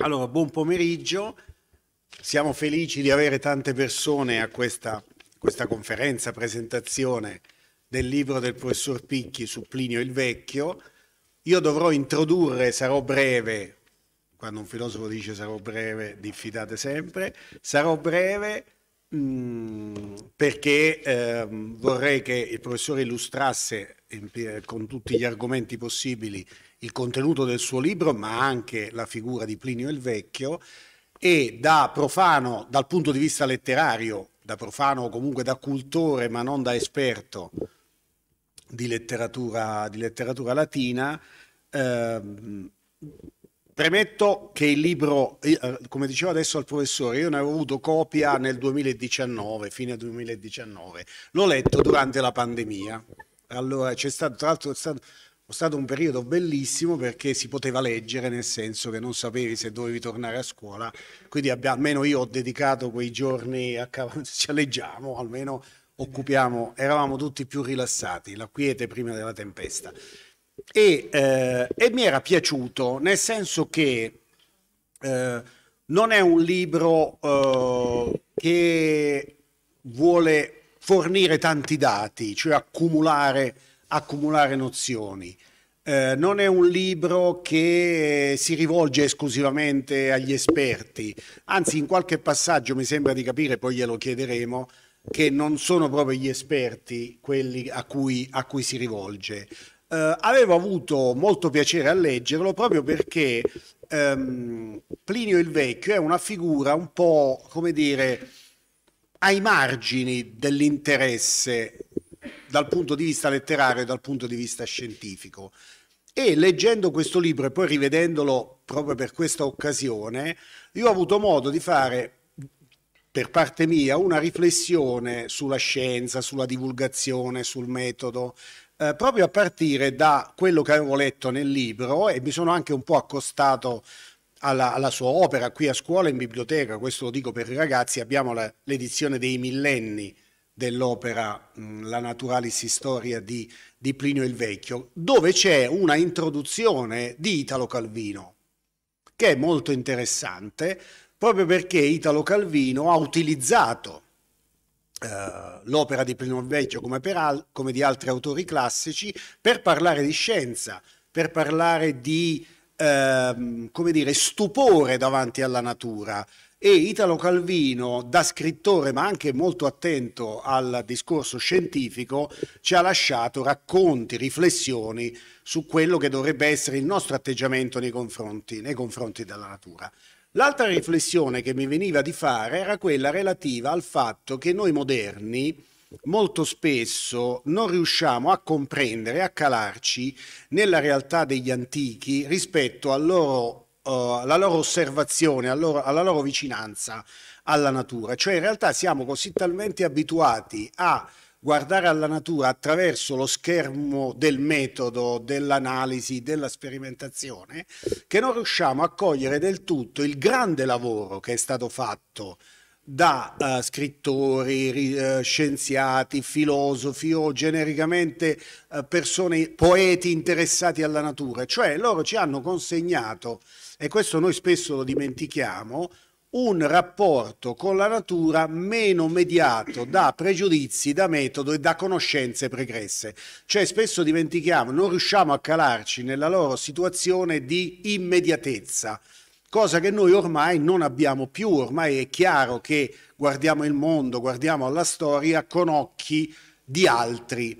Allora, buon pomeriggio. Siamo felici di avere tante persone a questa, questa conferenza, presentazione del libro del professor Picchi su Plinio il Vecchio. Io dovrò introdurre, sarò breve, quando un filosofo dice sarò breve, diffidate sempre, sarò breve Mm, perché eh, vorrei che il professore illustrasse in, con tutti gli argomenti possibili il contenuto del suo libro, ma anche la figura di Plinio il Vecchio e da profano, dal punto di vista letterario, da profano comunque da cultore, ma non da esperto di letteratura, di letteratura latina, eh, Premetto che il libro, eh, come diceva adesso il professore, io ne avevo avuto copia nel 2019, fine 2019, l'ho letto durante la pandemia. Allora c'è stato, tra l'altro, è stato, è stato un periodo bellissimo perché si poteva leggere, nel senso che non sapevi se dovevi tornare a scuola, quindi abbia, almeno io ho dedicato quei giorni a ci leggiamo, almeno occupiamo, eravamo tutti più rilassati, la quiete prima della tempesta e, eh, e mi era piaciuto nel senso che eh, non è un libro eh, che vuole fornire tanti dati, cioè accumulare, accumulare nozioni. Eh, non è un libro che si rivolge esclusivamente agli esperti, anzi in qualche passaggio mi sembra di capire, poi glielo chiederemo, che non sono proprio gli esperti quelli a cui, a cui si rivolge eh, avevo avuto molto piacere a leggerlo proprio perché ehm, Plinio il Vecchio è una figura un po', come dire, ai margini dell'interesse dal punto di vista letterario e dal punto di vista scientifico. E leggendo questo libro e poi rivedendolo proprio per questa occasione, io ho avuto modo di fare per parte mia una riflessione sulla scienza, sulla divulgazione, sul metodo, eh, proprio a partire da quello che avevo letto nel libro e mi sono anche un po' accostato alla, alla sua opera qui a scuola in biblioteca, questo lo dico per i ragazzi, abbiamo la, l'edizione dei millenni dell'opera mh, mm, La Naturalis Historia di, di Plinio il Vecchio, dove c'è una introduzione di Italo Calvino, che è molto interessante, proprio perché Italo Calvino ha utilizzato eh, l'opera di Plino Vecchio come, al- come, di altri autori classici per parlare di scienza, per parlare di uh, come dire, stupore davanti alla natura. E Italo Calvino, da scrittore ma anche molto attento al discorso scientifico, ci ha lasciato racconti, riflessioni su quello che dovrebbe essere il nostro atteggiamento nei confronti, nei confronti della natura. L'altra riflessione che mi veniva di fare era quella relativa al fatto che noi moderni molto spesso non riusciamo a comprendere, a calarci nella realtà degli antichi rispetto al loro eh, la loro osservazione, loro, alla loro vicinanza alla natura. Cioè in realtà siamo così talmente abituati a guardare alla natura attraverso lo schermo del metodo, dell'analisi, della sperimentazione, che non riusciamo a cogliere del tutto il grande lavoro che è stato fatto da uh, scrittori, ri, uh, scienziati, filosofi o genericamente uh, persone, poeti interessati alla natura, cioè loro ci hanno consegnato, e questo noi spesso lo dimentichiamo, un rapporto con la natura meno mediato da pregiudizi, da metodo e da conoscenze pregresse. Cioè spesso dimentichiamo, non riusciamo a calarci nella loro situazione di immediatezza, cosa che noi ormai non abbiamo più, ormai è chiaro che guardiamo il mondo, guardiamo alla storia con occhi di altri.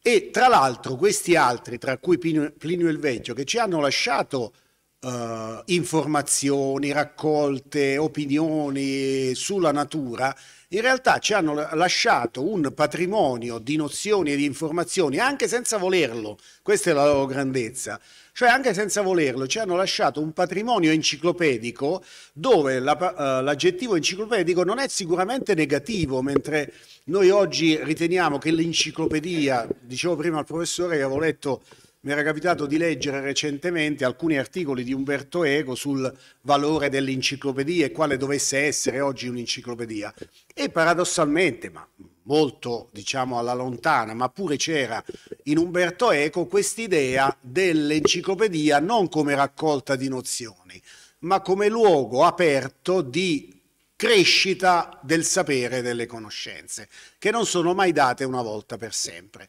E tra l'altro questi altri, tra cui Plinio, Plinio il Vecchio, che ci hanno lasciato eh, informazioni, raccolte, opinioni sulla natura, in realtà ci hanno lasciato un patrimonio di nozioni e di informazioni anche senza volerlo, questa è la loro grandezza, cioè anche senza volerlo ci hanno lasciato un patrimonio enciclopedico dove eh, l'aggettivo enciclopedico non è sicuramente negativo, mentre noi oggi riteniamo che l'enciclopedia, dicevo prima al professore che avevo letto mi era capitato di leggere recentemente alcuni articoli di Umberto Eco sul valore dell'enciclopedia e quale dovesse essere oggi un'enciclopedia. E paradossalmente, ma molto diciamo alla lontana, ma pure c'era in Umberto Eco quest'idea dell'enciclopedia non come raccolta di nozioni, ma come luogo aperto di crescita del sapere e delle conoscenze, che non sono mai date una volta per sempre.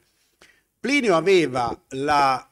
Plinio aveva la,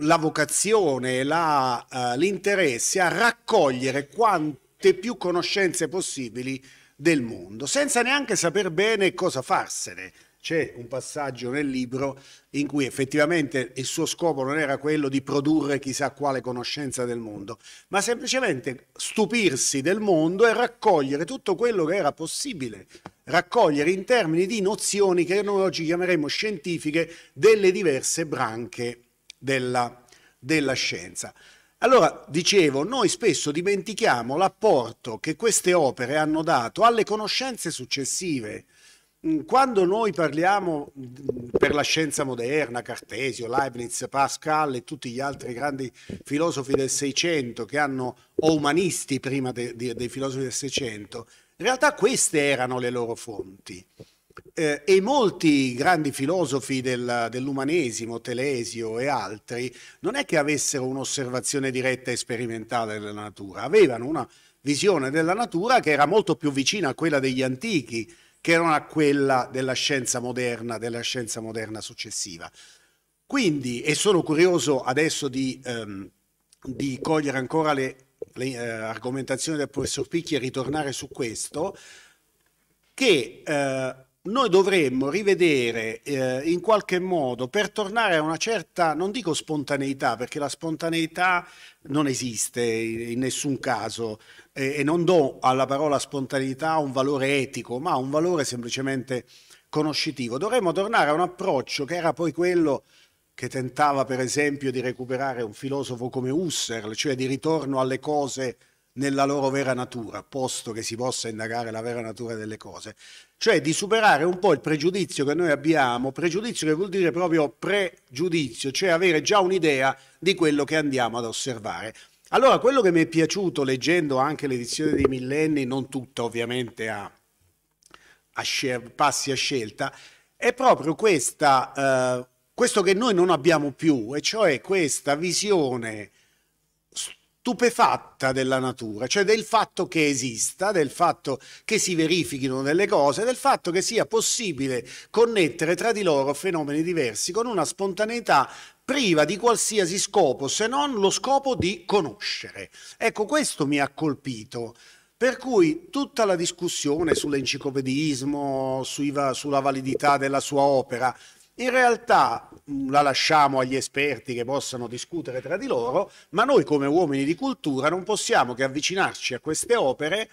la vocazione, la, uh, l'interesse a raccogliere quante più conoscenze possibili del mondo, senza neanche saper bene cosa farsene. C'è un passaggio nel libro in cui effettivamente il suo scopo non era quello di produrre chissà quale conoscenza del mondo, ma semplicemente stupirsi del mondo e raccogliere tutto quello che era possibile raccogliere in termini di nozioni che noi oggi chiameremo scientifiche delle diverse branche della, della scienza. Allora, dicevo, noi spesso dimentichiamo l'apporto che queste opere hanno dato alle conoscenze successive. Mm, quando noi parliamo mm, per la scienza moderna, Cartesio, Leibniz, Pascal e tutti gli altri grandi filosofi del Seicento, o umanisti prima de, de, dei filosofi del Seicento, in realtà queste erano le loro fonti. Eh, e molti grandi filosofi del, dell'umanesimo, Telesio e altri, non è che avessero un'osservazione diretta e sperimentale della natura, avevano una visione della natura che era molto più vicina a quella degli antichi che non a quella della scienza moderna, della scienza moderna successiva. Quindi, e sono curioso adesso di, ehm, di cogliere ancora le l'argomentazione eh, del professor Picchi e ritornare su questo, che eh, noi dovremmo rivedere eh, in qualche modo per tornare a una certa, non dico spontaneità, perché la spontaneità non esiste in nessun caso eh, e non do alla parola spontaneità un valore etico, ma un valore semplicemente conoscitivo. Dovremmo tornare a un approccio che era poi quello che tentava per esempio di recuperare un filosofo come Husserl, cioè di ritorno alle cose nella loro vera natura, posto che si possa indagare la vera natura delle cose, cioè di superare un po' il pregiudizio che noi abbiamo, pregiudizio che vuol dire proprio pregiudizio, cioè avere già un'idea di quello che andiamo ad osservare. Allora, quello che mi è piaciuto leggendo anche l'edizione dei millenni, non tutta ovviamente a, a passi a scelta, è proprio questa eh, questo che noi non abbiamo più, e cioè questa visione stupefatta della natura, cioè del fatto che esista, del fatto che si verifichino delle cose, del fatto che sia possibile connettere tra di loro fenomeni diversi con una spontaneità priva di qualsiasi scopo se non lo scopo di conoscere. Ecco, questo mi ha colpito. Per cui tutta la discussione sull'enciclopedismo, sulla validità della sua opera, in realtà mm, la lasciamo agli esperti che possano discutere tra di loro, ma noi come uomini di cultura non possiamo che avvicinarci a queste opere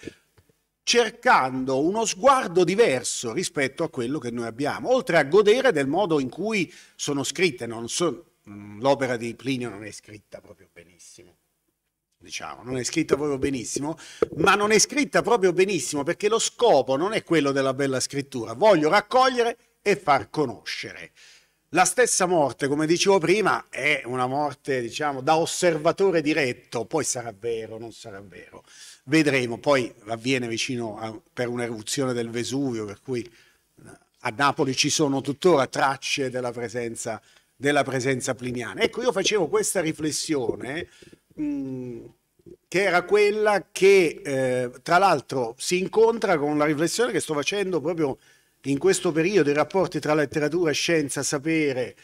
cercando uno sguardo diverso rispetto a quello che noi abbiamo, oltre a godere del modo in cui sono scritte. So, mm, l'opera di Plinio non è scritta proprio benissimo diciamo, non è scritta proprio benissimo, ma non è scritta proprio benissimo perché lo scopo non è quello della bella scrittura. Voglio raccogliere e far conoscere. La stessa morte, come dicevo prima, è una morte, diciamo, da osservatore diretto, poi sarà vero, non sarà vero. Vedremo, poi avviene vicino a, per un'eruzione del Vesuvio, per cui eh, a Napoli ci sono tuttora tracce della presenza, della presenza pliniana. Ecco, io facevo questa riflessione, mh, mm, che era quella che, eh, tra l'altro, si incontra con la riflessione che sto facendo proprio in questo periodo i rapporti tra letteratura e scienza, sapere,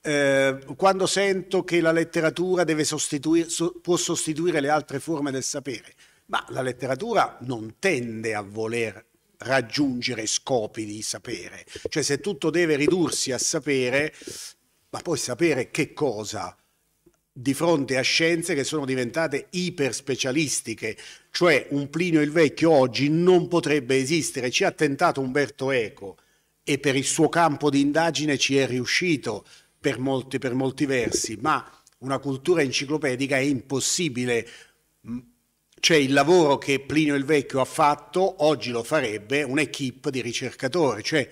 eh, quando sento che la letteratura sostituir, so, può sostituire le altre forme del sapere, ma la letteratura non tende a voler raggiungere scopi di sapere, cioè se tutto deve ridursi a sapere, ma poi sapere che cosa? di fronte a scienze che sono diventate iperspecialistiche, cioè un Plinio il Vecchio oggi non potrebbe esistere, ci ha tentato Umberto Eco e per il suo campo di indagine ci è riuscito per molti, per molti versi, ma una cultura enciclopedica è impossibile. cioè il lavoro che Plinio il Vecchio ha fatto, oggi lo farebbe un'equipe di ricercatori, cioè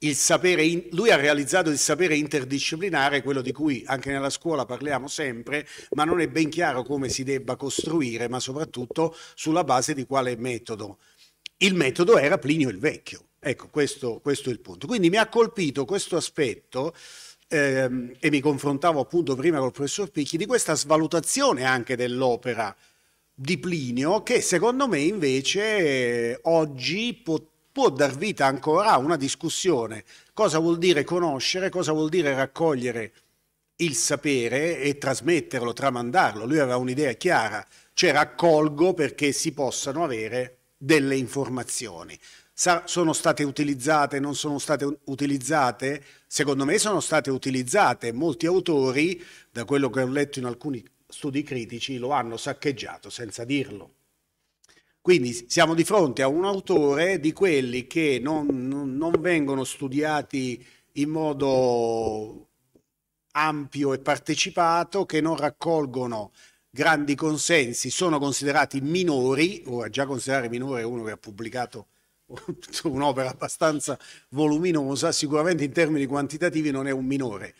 il in, lui ha realizzato il sapere interdisciplinare, quello di cui anche nella scuola parliamo sempre, ma non è ben chiaro come si debba costruire, ma soprattutto sulla base di quale metodo. Il metodo era Plinio il Vecchio. Ecco, questo, questo è il punto. Quindi mi ha colpito questo aspetto ehm, e mi confrontavo appunto prima col professor Picchi di questa svalutazione anche dell'opera di Plinio che secondo me invece eh, oggi potrebbe può dar vita ancora a una discussione. Cosa vuol dire conoscere, cosa vuol dire raccogliere il sapere e trasmetterlo, tramandarlo. Lui aveva un'idea chiara, cioè raccolgo perché si possano avere delle informazioni. Sa sono state utilizzate, non sono state utilizzate? Secondo me sono state utilizzate. Molti autori, da quello che ho letto in alcuni studi critici, lo hanno saccheggiato senza dirlo. Quindi siamo di fronte a un autore di quelli che non, non vengono studiati in modo ampio e partecipato, che non raccolgono grandi consensi, sono considerati minori, ora già considerare minore uno che ha pubblicato un'opera abbastanza voluminosa, sicuramente in termini quantitativi non è un minore.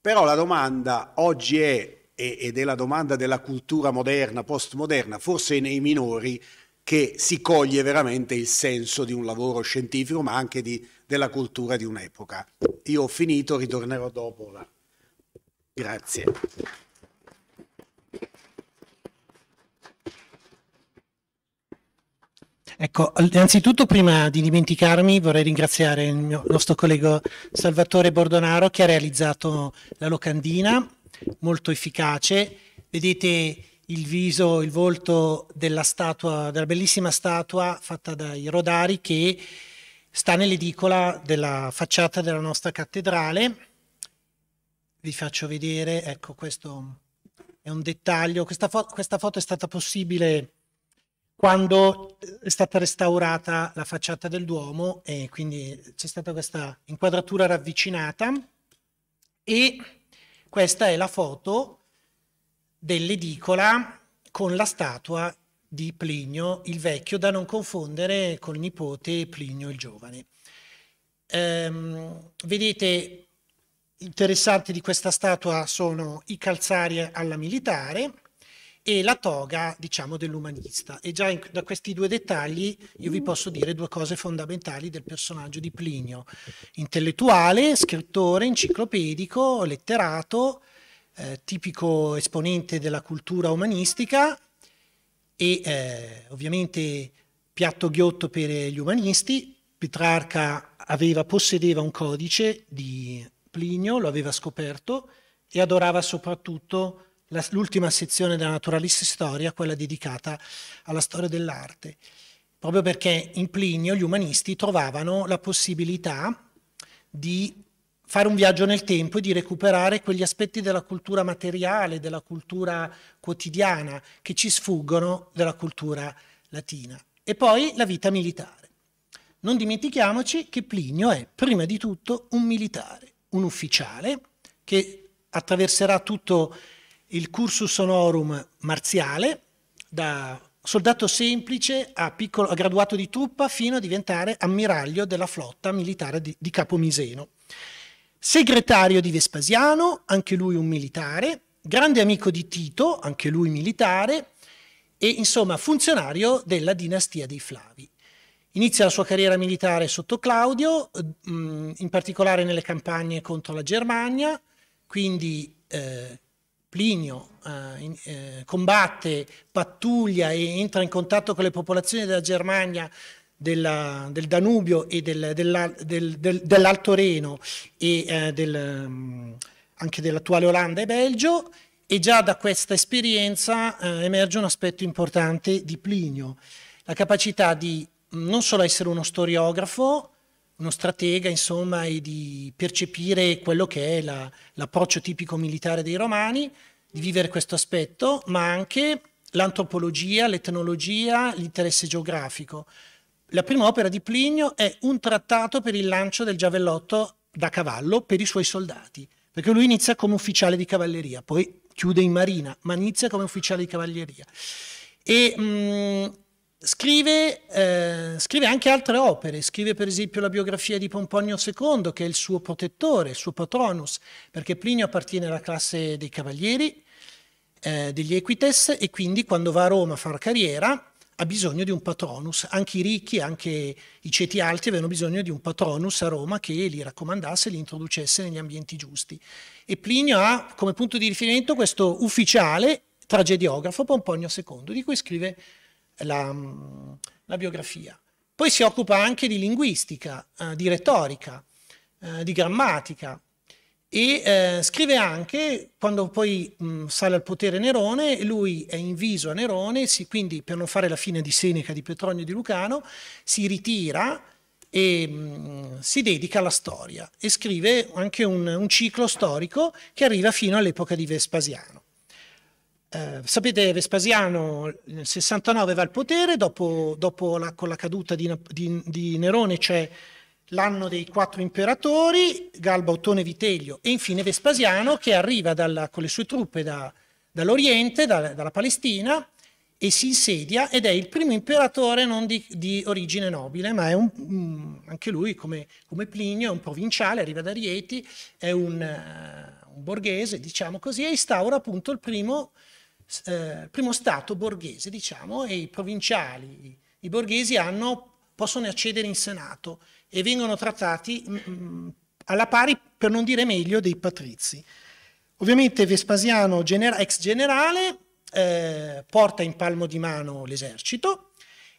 Però la domanda oggi è, ed è la domanda della cultura moderna, postmoderna, forse nei minori, che si coglie veramente il senso di un lavoro scientifico, ma anche di, della cultura di un'epoca. Io ho finito, ritornerò dopo. La... Grazie. Ecco, innanzitutto prima di dimenticarmi vorrei ringraziare il, mio, nostro collega Salvatore Bordonaro che ha realizzato la locandina, molto efficace. Vedete il viso, il volto della statua, della bellissima statua fatta dai Rodari che sta nell'edicola della facciata della nostra cattedrale. Vi faccio vedere, ecco questo è un dettaglio, questa, fo questa foto è stata possibile quando è stata restaurata la facciata del Duomo e quindi c'è stata questa inquadratura ravvicinata e questa è la foto dell'edicola con la statua di Plinio il vecchio, da non confondere col nipote Plinio il giovane. Ehm, vedete, interessanti di questa statua sono i calzari alla militare e la toga, diciamo, dell'umanista. E già in, da questi due dettagli io vi posso dire due cose fondamentali del personaggio di Plinio. Intellettuale, scrittore, enciclopedico, letterato, eh, tipico esponente della cultura umanistica e eh, ovviamente piatto ghiotto per gli umanisti. Petrarca aveva, possedeva un codice di Plinio, lo aveva scoperto e adorava soprattutto l'ultima sezione della Naturalist Storia, quella dedicata alla storia dell'arte, proprio perché in Plinio gli umanisti trovavano la possibilità di fare un viaggio nel tempo e di recuperare quegli aspetti della cultura materiale, della cultura quotidiana che ci sfuggono della cultura latina. E poi la vita militare. Non dimentichiamoci che Plinio è prima di tutto un militare, un ufficiale che attraverserà tutto il cursus honorum marziale, da soldato semplice a, piccolo, a graduato di truppa fino a diventare ammiraglio della flotta militare di, di Capomiseno segretario di Vespasiano, anche lui un militare, grande amico di Tito, anche lui militare, e insomma funzionario della dinastia dei Flavi. Inizia la sua carriera militare sotto Claudio, eh, in particolare nelle campagne contro la Germania, quindi eh, Plinio eh, eh, combatte, pattuglia e entra in contatto con le popolazioni della Germania della, del Danubio e del, della, del, dell'Alto Reno e eh, mm, anche dell'attuale Olanda e Belgio e già da questa esperienza eh, emerge un aspetto importante di Plinio, la capacità di mm, non solo essere uno storiografo, uno stratega, insomma, e di percepire quello che è la, l'approccio tipico militare dei romani, di vivere questo aspetto, ma anche l'antropologia, l'etnologia, l'interesse geografico. La prima opera di Plinio è un trattato per il lancio del giavellotto da cavallo per i suoi soldati, perché lui inizia come ufficiale di cavalleria, poi chiude in marina, ma inizia come ufficiale di cavalleria. E mh, scrive, eh, scrive, anche altre opere, scrive per esempio la biografia di Pomponio II, che è il suo protettore, il suo patronus, perché Plinio appartiene alla classe dei cavalieri, eh, degli Equites, e quindi quando va a Roma a fare carriera, ha bisogno di un patronus, anche i ricchi, anche i ceti alti avevano bisogno di un patronus a Roma che li raccomandasse, li introducesse negli ambienti giusti. E Plinio ha come punto di riferimento questo ufficiale tragediografo Pomponio II, di cui scrive la, la biografia. Poi si occupa anche di linguistica, eh, di retorica, eh, di grammatica, e eh, scrive anche, quando poi mh, mm, sale al potere Nerone, lui è inviso a Nerone, si, quindi per non fare la fine di Seneca, di Petronio e di Lucano, si ritira e mh, mm, si dedica alla storia e scrive anche un, un ciclo storico che arriva fino all'epoca di Vespasiano. Eh, sapete, Vespasiano nel 69 va al potere, dopo, dopo la, con la caduta di, di, di Nerone c'è l'anno dei quattro imperatori, Galba, Ottone, Vitellio e infine Vespasiano che arriva dalla, con le sue truppe da, dall'Oriente, da, dalla Palestina e si insedia ed è il primo imperatore non di, di origine nobile, ma è un, mm, anche lui come, come, Plinio è un provinciale, arriva da Rieti, è un, uh, un borghese, diciamo così, e instaura appunto il primo, eh, primo stato borghese, diciamo, e i provinciali, i borghesi hanno, possono accedere in Senato e vengono trattati mh, mm, mm, alla pari, per non dire meglio, dei patrizi. Ovviamente Vespasiano, genera ex generale, eh, porta in palmo di mano l'esercito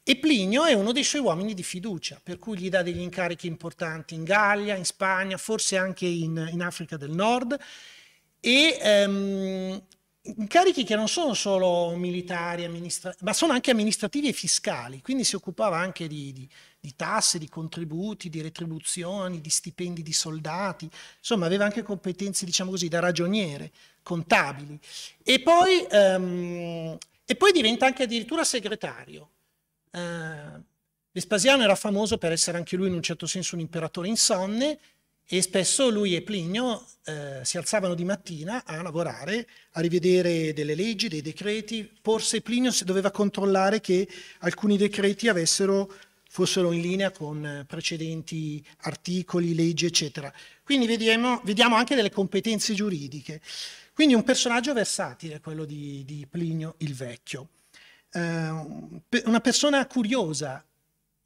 e Plinio è uno dei suoi uomini di fiducia, per cui gli dà degli incarichi importanti in Gallia, in Spagna, forse anche in, in Africa del Nord, e ehm, incarichi che non sono solo militari, ma sono anche amministrativi e fiscali, quindi si occupava anche di, di di tasse, di contributi, di retribuzioni, di stipendi di soldati, insomma aveva anche competenze, diciamo così, da ragioniere, contabili. E poi, um, e poi diventa anche addirittura segretario. Uh, Vespasiano era famoso per essere anche lui in un certo senso un imperatore insonne e spesso lui e Plinio eh, si alzavano di mattina a lavorare, a rivedere delle leggi, dei decreti, forse Plinio doveva controllare che alcuni decreti avessero fossero in linea con eh, precedenti articoli, leggi, eccetera. Quindi vediamo, vediamo anche delle competenze giuridiche. Quindi un personaggio versatile, quello di, di Plinio il Vecchio. Eh, una persona curiosa,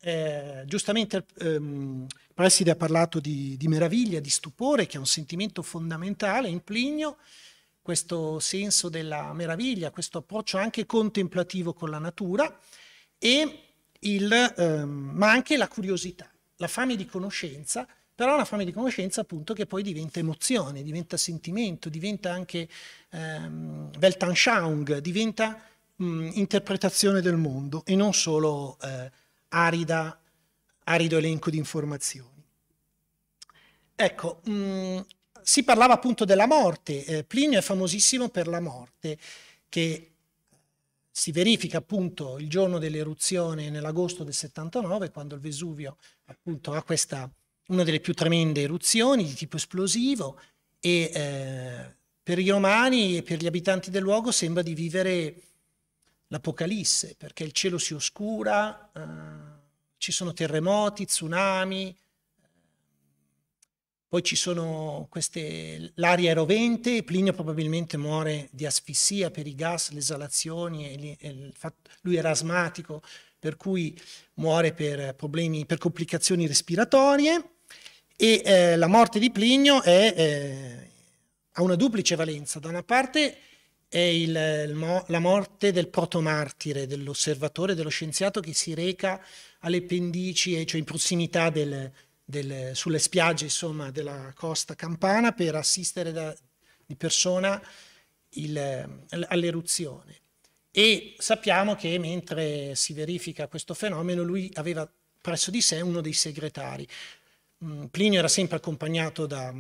eh, giustamente ehm, Preside ha parlato di, di, meraviglia, di stupore, che è un sentimento fondamentale in Plinio, questo senso della meraviglia, questo approccio anche contemplativo con la natura e il, ehm, ma anche la curiosità, la fame di conoscenza, però una fame di conoscenza appunto che poi diventa emozione, diventa sentimento, diventa anche ehm, Weltanschauung, diventa mh, interpretazione del mondo e non solo eh, arida, arido elenco di informazioni. Ecco, mh, si parlava appunto della morte, eh, Plinio è famosissimo per la morte, che si verifica appunto il giorno dell'eruzione nell'agosto del 79, quando il Vesuvio appunto ha questa, una delle più tremende eruzioni di tipo esplosivo e eh, per i romani e per gli abitanti del luogo sembra di vivere l'Apocalisse, perché il cielo si oscura, eh, ci sono terremoti, tsunami, poi ci sono queste, l'aria è rovente, Plinio probabilmente muore di asfissia per i gas, le esalazioni, lui era asmatico, per cui muore per, problemi, per complicazioni respiratorie e eh, la morte di Plinio è, eh, ha una duplice valenza. Da una parte è il, il, la morte del protomartire, dell'osservatore, dello scienziato che si reca alle pendici, cioè in prossimità del, delle, sulle spiagge insomma, della costa campana per assistere da, di persona all'eruzione. E sappiamo che mentre si verifica questo fenomeno lui aveva presso di sé uno dei segretari. Mm, Plinio era sempre accompagnato da,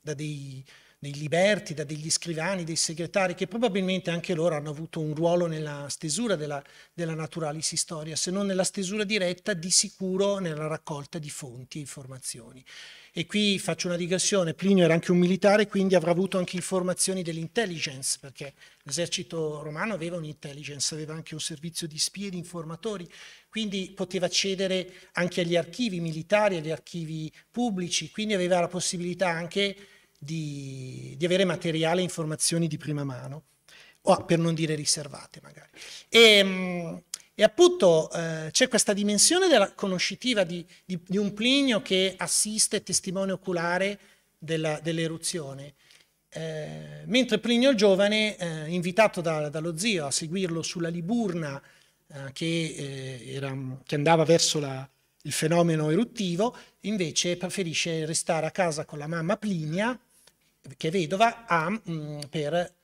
da dei dei liberti, da degli scrivani, dei segretari, che probabilmente anche loro hanno avuto un ruolo nella stesura della, della Naturalis Historia, se non nella stesura diretta, di sicuro nella raccolta di fonti e informazioni. E qui faccio una digressione, Plinio era anche un militare, quindi avrà avuto anche informazioni dell'intelligence, perché l'esercito romano aveva un'intelligence, aveva anche un servizio di spie di informatori, quindi poteva accedere anche agli archivi militari, agli archivi pubblici, quindi aveva la possibilità anche di, di avere materiale e informazioni di prima mano, o per non dire riservate magari. E, ehm, e appunto eh, c'è questa dimensione della conoscitiva di, di, di, un Plinio che assiste testimone oculare dell'eruzione, eh, mentre Plinio il Giovane, eh, invitato da, dallo zio a seguirlo sulla Liburna eh, che, eh, era, che, andava verso la, il fenomeno eruttivo, invece preferisce restare a casa con la mamma Plinia che è vedova, ha mh, mm, per,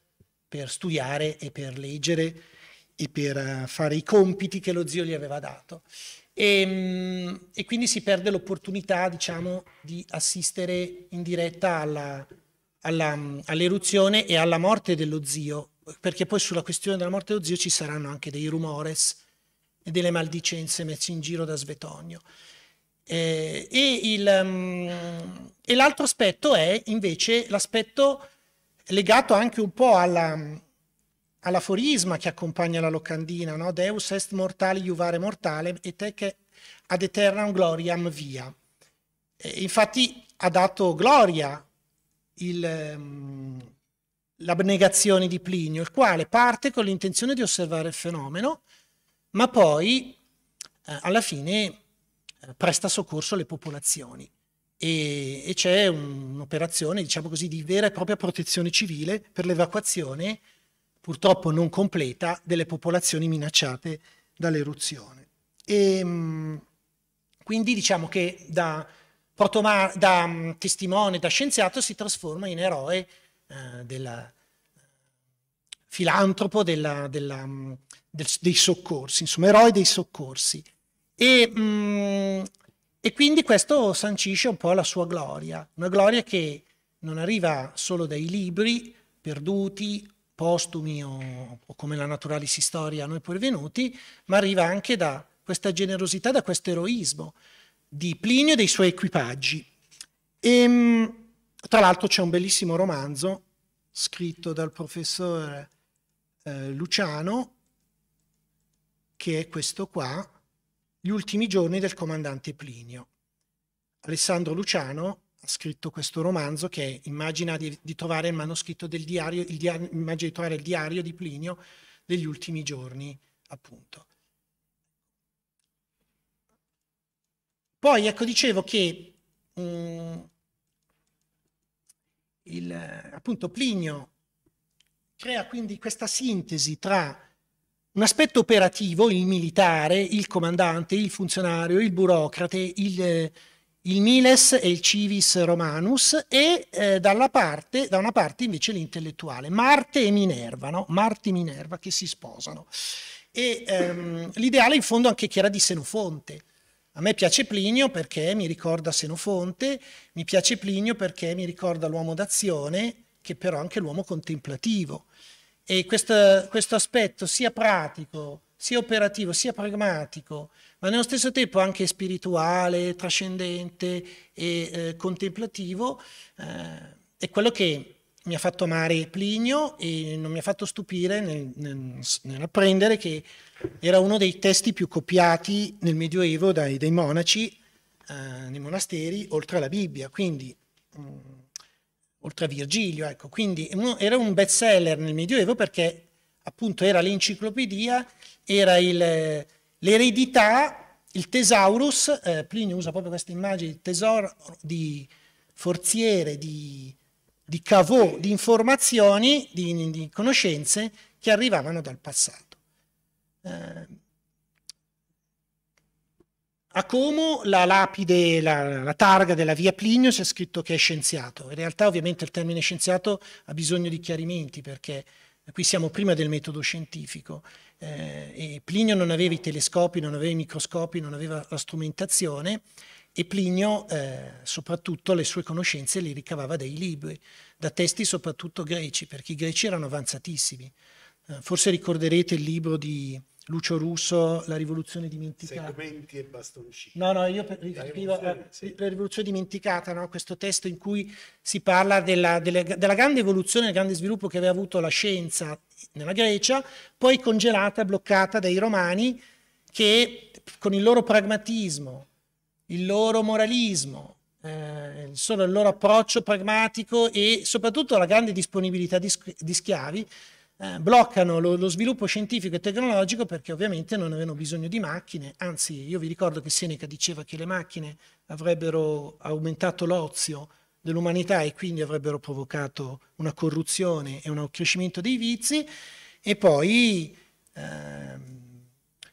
per, studiare e per leggere e per eh, fare i compiti che lo zio gli aveva dato. E, ehm, mh, e quindi si perde l'opportunità, diciamo, di assistere in diretta alla, alla, mm, all'eruzione e alla morte dello zio, perché poi sulla questione della morte dello zio ci saranno anche dei rumores e delle maldicenze messe in giro da Svetonio. Eh, e, um, e l'altro aspetto è invece l'aspetto legato anche un po' alla, mm, all'aforisma che accompagna la locandina, no? Deus est mortale juvare mortale e tec ad eternam gloriam via. E infatti ha dato gloria il, um, l'abnegazione di Plinio, il quale parte con l'intenzione di osservare il fenomeno, ma poi eh, alla fine presta soccorso alle popolazioni e, e c'è un'operazione, diciamo così, di vera e propria protezione civile per l'evacuazione, purtroppo non completa, delle popolazioni minacciate dall'eruzione. E, ehm, quindi diciamo che da, Mar- da um, testimone, da scienziato, si trasforma in eroe eh, della, eh, filantropo della, della, mm, del, dei soccorsi, insomma, eroe dei soccorsi. E, mh, mm, e quindi questo sancisce un po' la sua gloria, una gloria che non arriva solo dai libri perduti, postumi o, o come la Naturalis Historia a noi pervenuti, ma arriva anche da questa generosità, da questo eroismo di Plinio e dei suoi equipaggi. E, ehm, tra l'altro c'è un bellissimo romanzo scritto dal professor eh, Luciano, che è questo qua, gli ultimi giorni del comandante Plinio. Alessandro Luciano ha scritto questo romanzo che immagina di, di trovare il manoscritto del diario, il diario, immagina di trovare il diario di Plinio degli ultimi giorni, appunto. Poi, ecco, dicevo che mh, mm, il, appunto Plinio crea quindi questa sintesi tra un aspetto operativo, il militare, il comandante, il funzionario, il burocrate, il, eh, il miles e il civis romanus e eh, parte, da una parte invece l'intellettuale, Marte e Minerva, no? Marte e Minerva che si sposano. E ehm, l'ideale in fondo anche che era di Senofonte. A me piace Plinio perché mi ricorda Senofonte, mi piace Plinio perché mi ricorda l'uomo d'azione, che però è anche l'uomo contemplativo e questo, questo aspetto sia pratico, sia operativo, sia pragmatico, ma nello stesso tempo anche spirituale, trascendente e eh, contemplativo, eh, è quello che mi ha fatto amare Plinio e non mi ha fatto stupire nel, nel, nell'apprendere che era uno dei testi più copiati nel Medioevo dai, dai monaci eh, nei monasteri, oltre alla Bibbia. Quindi mh, mm, oltre a Virgilio, ecco. Quindi era un best seller nel Medioevo perché appunto era l'enciclopedia, era l'eredità, il, il tesaurus, eh, Plinio usa proprio questa immagine, il tesoro di forziere, di, di cavò, di informazioni, di, di, conoscenze che arrivavano dal passato. Eh, a Como la lapide, la, la, targa della via Plinio c'è scritto che è scienziato. In realtà ovviamente il termine scienziato ha bisogno di chiarimenti perché qui siamo prima del metodo scientifico eh, e Plinio non aveva i telescopi, non aveva i microscopi, non aveva la strumentazione e Plinio eh, soprattutto le sue conoscenze le ricavava dai libri, da testi soprattutto greci perché i greci erano avanzatissimi. Eh, forse ricorderete il libro di Lucio Russo, la rivoluzione dimenticata. Segmenti e bastoncini. No, no, io per, la, eh, sì. la rivoluzione dimenticata, no? questo testo in cui si parla della, della, della, grande evoluzione, del grande sviluppo che aveva avuto la scienza nella Grecia, poi congelata, bloccata dai romani che con il loro pragmatismo, il loro moralismo, eh, solo il loro approccio pragmatico e soprattutto la grande disponibilità di, di schiavi, eh, bloccano lo, lo, sviluppo scientifico e tecnologico perché ovviamente non avevano bisogno di macchine, anzi io vi ricordo che Seneca diceva che le macchine avrebbero aumentato l'ozio dell'umanità e quindi avrebbero provocato una corruzione e un accrescimento dei vizi e poi ehm,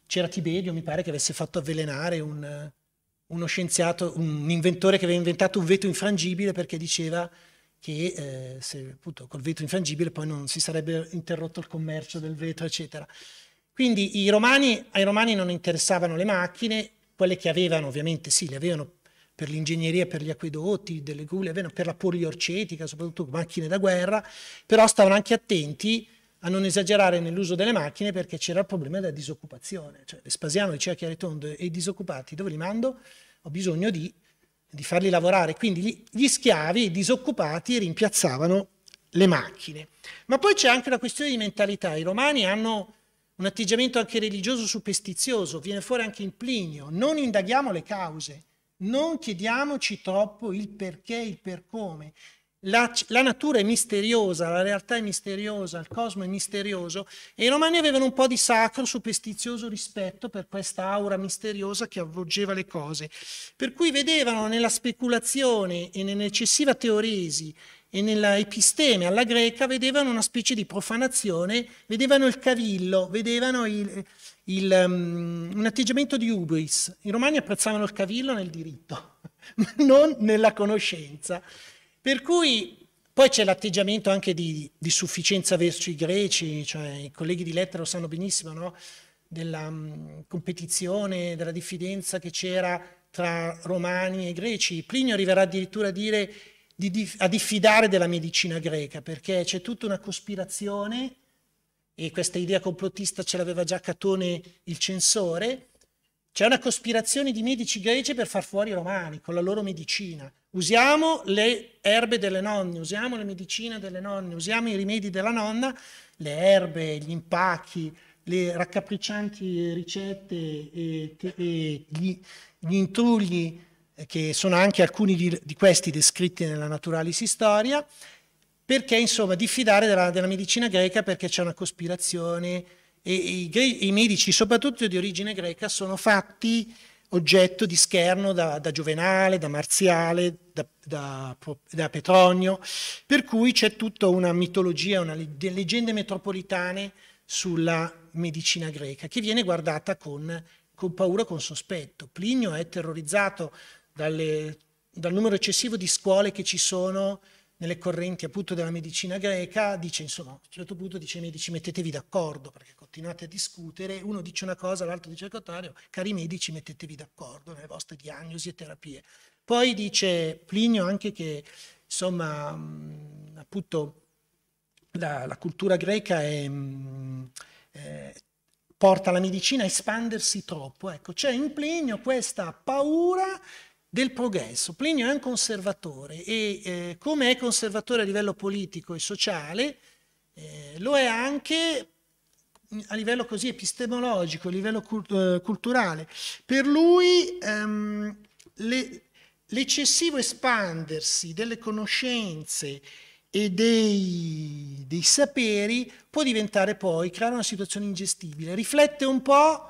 c'era Tiberio, mi pare che avesse fatto avvelenare un, uno scienziato, un inventore che aveva inventato un veto infrangibile perché diceva che eh, se, appunto, col vetro infrangibile poi non si sarebbe interrotto il commercio del vetro, eccetera. Quindi romani, ai romani non interessavano le macchine, quelle che avevano ovviamente sì, le avevano per l'ingegneria, per gli acquedotti, delle gule, per la poliorcetica, soprattutto macchine da guerra, però stavano anche attenti a non esagerare nell'uso delle macchine perché c'era il problema della disoccupazione. Cioè, Spasiano diceva chiaro e tondo, e i disoccupati dove li mando? Ho bisogno di di farli lavorare. Quindi gli schiavi, i disoccupati, rimpiazzavano le macchine. Ma poi c'è anche una questione di mentalità. I romani hanno un atteggiamento anche religioso superstizioso, viene fuori anche in Plinio. Non indaghiamo le cause, non chiediamoci troppo il perché, il per come. La, la, natura è misteriosa, la realtà è misteriosa, il cosmo è misterioso e i romani avevano un po' di sacro, superstizioso rispetto per questa aura misteriosa che avvolgeva le cose. Per cui vedevano nella speculazione e nell'eccessiva teoresi e nella episteme alla greca, vedevano una specie di profanazione, vedevano il cavillo, vedevano il, il, um, un atteggiamento di ubris. I romani apprezzavano il cavillo nel diritto, non nella conoscenza. Per cui poi c'è l'atteggiamento anche di, di, sufficienza verso i greci, cioè i colleghi di lettera lo sanno benissimo, no? della mh, mm, competizione, della diffidenza che c'era tra romani e greci. Plinio arriverà addirittura a dire di, di, a diffidare della medicina greca, perché c'è tutta una cospirazione, e questa idea complottista ce l'aveva già Catone il censore, c'è una cospirazione di medici greci per far fuori i romani con la loro medicina. Usiamo le erbe delle nonne, usiamo le medicine delle nonne, usiamo i rimedi della nonna, le erbe, gli impacchi, le raccapriccianti ricette e, e gli, gli, intrugli, eh, che sono anche alcuni di, di questi descritti nella Naturalis Historia, perché insomma diffidare della, della medicina greca perché c'è una cospirazione e, e i, i medici, soprattutto di origine greca, sono fatti oggetto di scherno da, da Giovenale, da Marziale, da, da, da Petronio, per cui c'è tutta una mitologia, una, delle leggende metropolitane sulla medicina greca, che viene guardata con, con paura, con sospetto. Plinio è terrorizzato dalle, dal numero eccessivo di scuole che ci sono nelle correnti appunto della medicina greca, dice insomma, a un certo punto dice ai medici mettetevi d'accordo perché continuate a discutere, uno dice una cosa, l'altro dice il contrario, cari medici mettetevi d'accordo nelle vostre diagnosi e terapie. Poi dice Plinio anche che insomma mh, mm, appunto la, la, cultura greca è, mh, mm, eh, porta la medicina a espandersi troppo, ecco c'è in Plinio questa paura del progresso. Plinio è un conservatore e eh, come è conservatore a livello politico e sociale, eh, lo è anche mm, a livello così epistemologico, a livello cult eh, culturale. Per lui ehm, l'eccessivo espandersi delle conoscenze e dei, dei saperi può diventare poi, creare una situazione ingestibile. Riflette un po'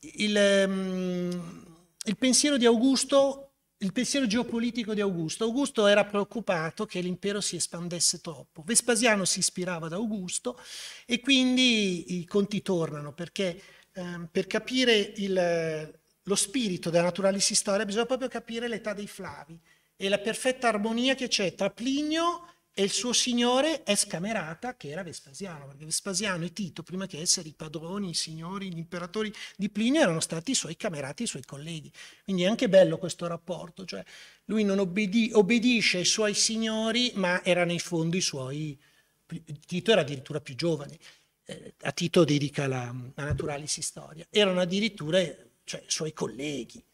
il... Um, il pensiero di Augusto, il pensiero geopolitico di Augusto. Augusto era preoccupato che l'impero si espandesse troppo. Vespasiano si ispirava ad Augusto e quindi i conti tornano perché ehm, per capire il, lo spirito della Naturalis Historia bisogna proprio capire l'età dei Flavi e la perfetta armonia che c'è tra Plinio e il suo signore è Scamerata, che era Vespasiano, perché Vespasiano e Tito, prima che essere i padroni, i signori, gli imperatori di Plinio, erano stati i suoi camerati, i suoi colleghi. Quindi è anche bello questo rapporto, cioè lui non obbedì, obbedisce ai suoi signori, ma erano in fondo i suoi... Tito era addirittura più giovane, eh, a Tito dedica la, la Naturalis Historia, erano addirittura cioè, i suoi colleghi,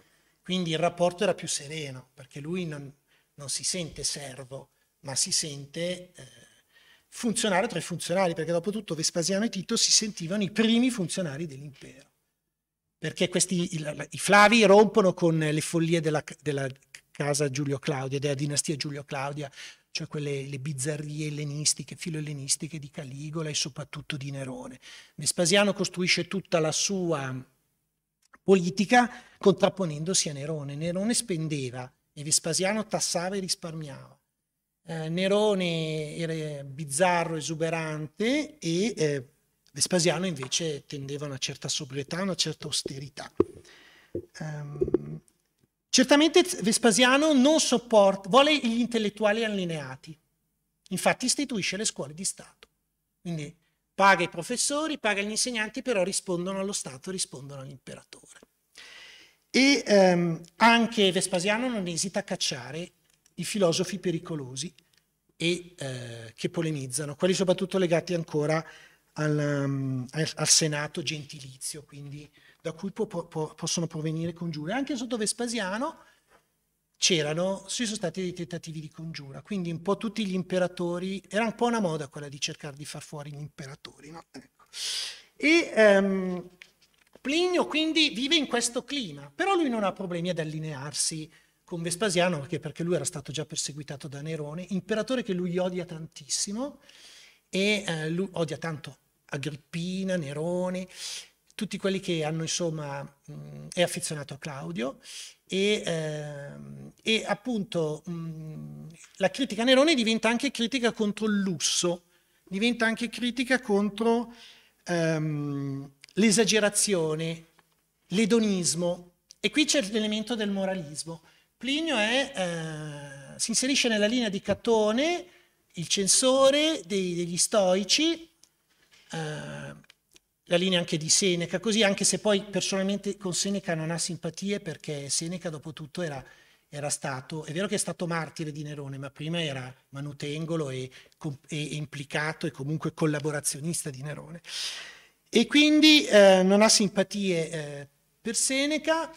quindi il rapporto era più sereno, perché lui non, non si sente servo ma si sente eh, funzionario tra i funzionari, perché dopo tutto Vespasiano e Tito si sentivano i primi funzionari dell'impero. Perché questi, i, i Flavi rompono con le follie della, della casa Giulio Claudia, della dinastia Giulio Claudia, cioè quelle le bizzarrie ellenistiche, filoellenistiche di Caligola e soprattutto di Nerone. Vespasiano costruisce tutta la sua politica contrapponendosi a Nerone. Nerone spendeva e Vespasiano tassava e risparmiava eh, Nerone era bizzarro, esuberante e eh, Vespasiano invece tendeva a una certa sobrietà, una certa austerità. Um, certamente Vespasiano non sopporta, vuole gli intellettuali allineati, infatti istituisce le scuole di Stato, quindi paga i professori, paga gli insegnanti, però rispondono allo Stato, rispondono all'imperatore. E um, anche Vespasiano non esita a cacciare i filosofi pericolosi e eh, che polemizzano, quelli soprattutto legati ancora al, mm, al senato gentilizio, quindi da cui può, può, possono provenire congiure. Anche sotto Vespasiano c'erano, ci sono stati dei tentativi di congiura, quindi un po' tutti gli imperatori, era un po' una moda quella di cercare di far fuori gli imperatori. No? Ecco. E ehm, Plinio quindi vive in questo clima, però lui non ha problemi ad allinearsi con Vespasiano perché, perché lui era stato già perseguitato da Nerone, imperatore che lui odia tantissimo e eh, lui odia tanto Agrippina, Nerone, tutti quelli che hanno insomma mh, è affezionato a Claudio e, eh, e appunto mh, la critica a Nerone diventa anche critica contro il lusso, diventa anche critica contro ehm, l'esagerazione, l'edonismo e qui c'è l'elemento del moralismo. Plinio è, eh, si inserisce nella linea di Catone, il censore dei, degli stoici, eh, la linea anche di Seneca, così anche se poi personalmente con Seneca non ha simpatie perché Seneca dopo tutto era, era stato, è vero che è stato martire di Nerone, ma prima era manutengolo e, e implicato e comunque collaborazionista di Nerone. E quindi eh, non ha simpatie eh, per Seneca,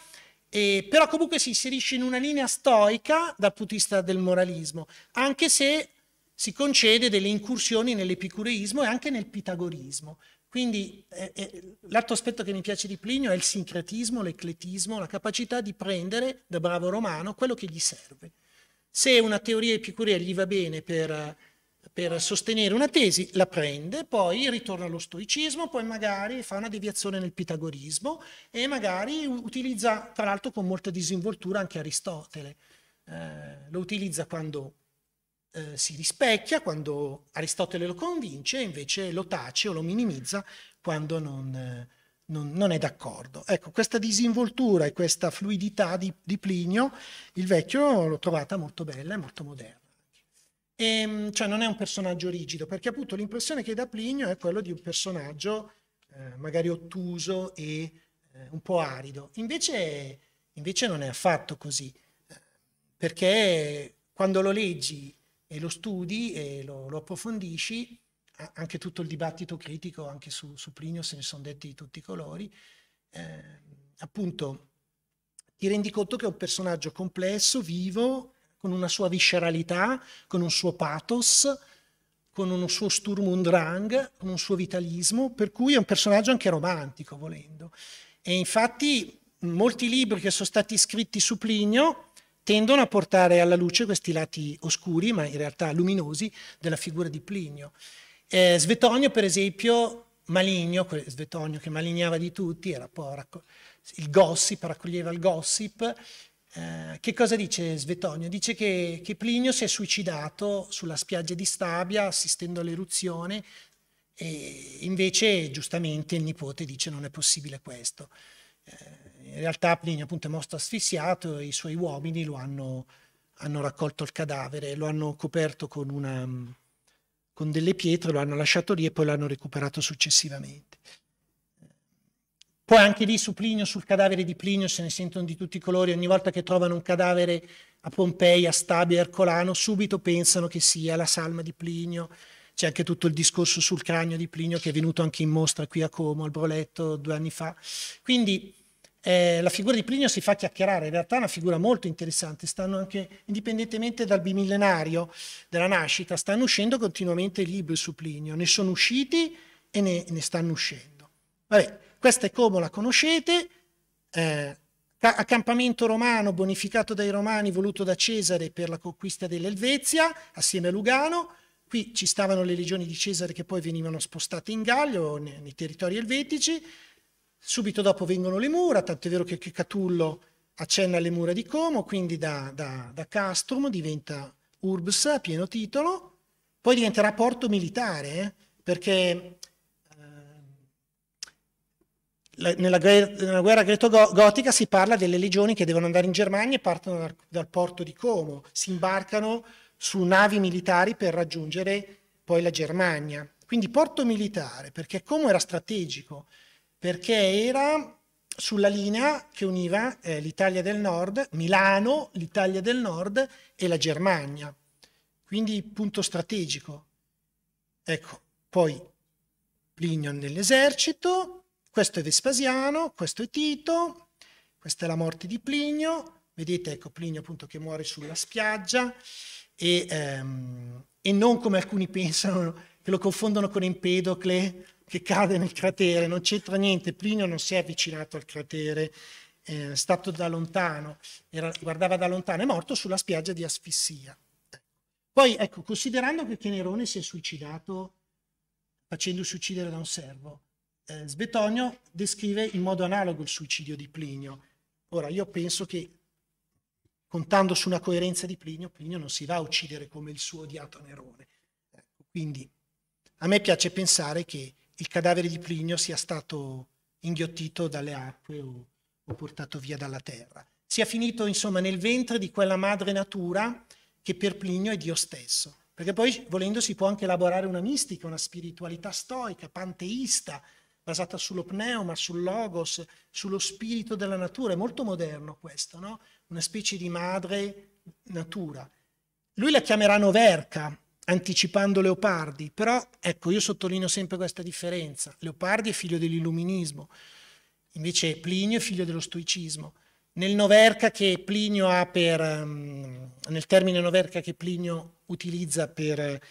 eh, però comunque si inserisce in una linea stoica dal punto di vista del moralismo, anche se si concede delle incursioni nell'epicureismo e anche nel pitagorismo. Quindi eh, eh, l'altro aspetto che mi piace di Plinio è il sincretismo, l'ecletismo, la capacità di prendere da bravo romano quello che gli serve. Se una teoria epicurea gli va bene per per sostenere una tesi, la prende, poi ritorna allo stoicismo, poi magari fa una deviazione nel pitagorismo e magari utilizza, tra l'altro con molta disinvoltura, anche Aristotele. Eh, lo utilizza quando eh, si rispecchia, quando Aristotele lo convince, e invece lo tace o lo minimizza quando non, eh, non, non è d'accordo. Ecco, questa disinvoltura e questa fluidità di, di Plinio, il vecchio l'ho trovata molto bella e molto moderna. E, ehm, cioè non è un personaggio rigido, perché appunto l'impressione che dà Plinio è quella di un personaggio eh, magari ottuso e eh, un po' arido. Invece, invece non è affatto così, eh, perché quando lo leggi e lo studi e lo, lo approfondisci, anche tutto il dibattito critico, anche su, su Plinio se ne sono detti di tutti i colori, eh, appunto ti rendi conto che è un personaggio complesso, vivo, con una sua visceralità, con un suo pathos, con uno suo Sturm und Drang, con un suo vitalismo, per cui è un personaggio anche romantico, volendo. E infatti molti libri che sono stati scritti su Plinio tendono a portare alla luce questi lati oscuri, ma in realtà luminosi, della figura di Plinio. Eh, Svetonio, per esempio, maligno, Svetonio che malignava di tutti, era il gossip, raccoglieva il gossip, eh, che cosa dice Svetonio? Dice che, che, Plinio si è suicidato sulla spiaggia di Stabia assistendo all'eruzione e invece giustamente il nipote dice non è possibile questo. Eh, in realtà Plinio appunto è morto asfissiato e i suoi uomini lo hanno, hanno raccolto il cadavere, lo hanno coperto con, una, con delle pietre, lo hanno lasciato lì e poi l'hanno recuperato successivamente. Poi anche lì su Plinio, sul cadavere di Plinio, se ne sentono di tutti i colori. Ogni volta che trovano un cadavere a Pompei, a Stabia, a Ercolano, subito pensano che sia la salma di Plinio. C'è anche tutto il discorso sul cranio di Plinio che è venuto anche in mostra qui a Como, al Broletto, due anni fa. Quindi eh, la figura di Plinio si fa chiacchierare, in realtà è una figura molto interessante, stanno anche, indipendentemente dal bimillenario della nascita, stanno uscendo continuamente libri su Plinio, ne sono usciti e ne, ne stanno uscendo. Vabbè, questa è Como, la conoscete, eh, accampamento romano bonificato dai romani, voluto da Cesare per la conquista dell'Elvezia, assieme a Lugano. Qui ci stavano le legioni di Cesare che poi venivano spostate in Gallio, nei, nei territori elvetici. Subito dopo vengono le mura, tanto è vero che, che Catullo accenna alle mura di Como, quindi da, da, da Castrum diventa Urbs a pieno titolo, poi diventerà porto militare, eh? perché nella, nella, guerra greco-gotica si parla delle legioni che devono andare in Germania e partono dal, dal porto di Como, si imbarcano su navi militari per raggiungere poi la Germania. Quindi porto militare, perché Como era strategico, perché era sulla linea che univa eh, l'Italia del Nord, Milano, l'Italia del Nord e la Germania. Quindi punto strategico. Ecco, poi Plinio nell'esercito, questo è Vespasiano, questo è Tito, questa è la morte di Plinio, vedete ecco Plinio appunto che muore sulla spiaggia e, ehm, e non come alcuni pensano che lo confondono con Empedocle che cade nel cratere, non c'entra niente, Plinio non si è avvicinato al cratere, è stato da lontano, era, guardava da lontano, è morto sulla spiaggia di asfissia. Poi, ecco, considerando che Nerone si è suicidato facendosi uccidere da un servo, eh, Sbetonio descrive in modo analogo il suicidio di Plinio. Ora, io penso che contando su una coerenza di Plinio, Plinio non si va a uccidere come il suo odiato Nerone. Ecco, quindi a me piace pensare che il cadavere di Plinio sia stato inghiottito dalle acque o, o portato via dalla terra. Sia finito insomma nel ventre di quella madre natura che per Plinio è Dio stesso. Perché poi volendo si può anche elaborare una mistica, una spiritualità stoica, panteista, basata sullo pneuma, sul logos, sullo spirito della natura. È molto moderno questo, no? Una specie di madre natura. Lui la chiamerà Noverca, anticipando Leopardi, però ecco, io sottolineo sempre questa differenza. Leopardi è figlio dell'illuminismo, invece Plinio è figlio dello stoicismo. Nel noverca che Plinio ha per, ehm, nel termine noverca che Plinio utilizza per, eh,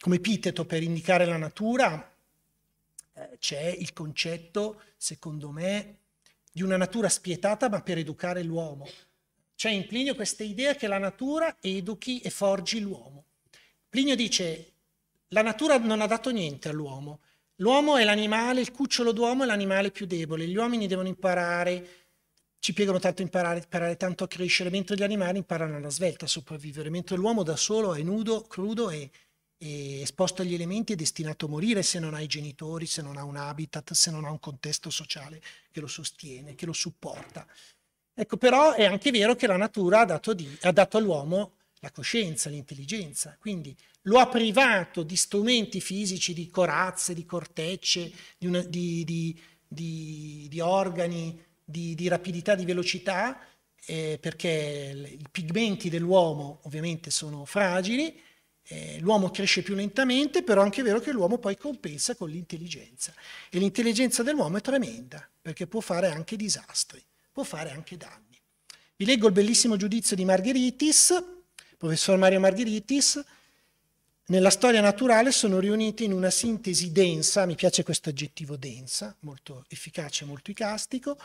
come epiteto per indicare la natura, eh, c'è il concetto, secondo me, di una natura spietata ma per educare l'uomo. C'è in Plinio questa idea che la natura educhi e forgi l'uomo. Plinio dice, la natura non ha dato niente all'uomo, l'uomo è l'animale, il cucciolo d'uomo è l'animale più debole, gli uomini devono imparare ci piegano tanto a imparare, imparare tanto a crescere, mentre gli animali imparano alla svelta a sopravvivere, mentre l'uomo da solo è nudo, crudo e esposto agli elementi è destinato a morire se non ha i genitori, se non ha un habitat, se non ha un contesto sociale che lo sostiene, che lo supporta. Ecco, però è anche vero che la natura ha dato, di, ha dato all'uomo la coscienza, l'intelligenza, quindi lo ha privato di strumenti fisici, di corazze, di cortecce, di, una, di, di organi, di rapidità, di velocità, eh, perché i pigmenti dell'uomo ovviamente sono fragili, eh, l'uomo cresce più lentamente, però è anche vero che l'uomo poi compensa con l'intelligenza. E l'intelligenza dell'uomo è tremenda, perché può fare anche disastri, può fare anche danni. Vi leggo il bellissimo giudizio di Margheritis, professor Mario Margheritis, nella storia naturale sono riuniti in una sintesi densa, mi piace questo aggettivo densa, molto efficace, molto icastico,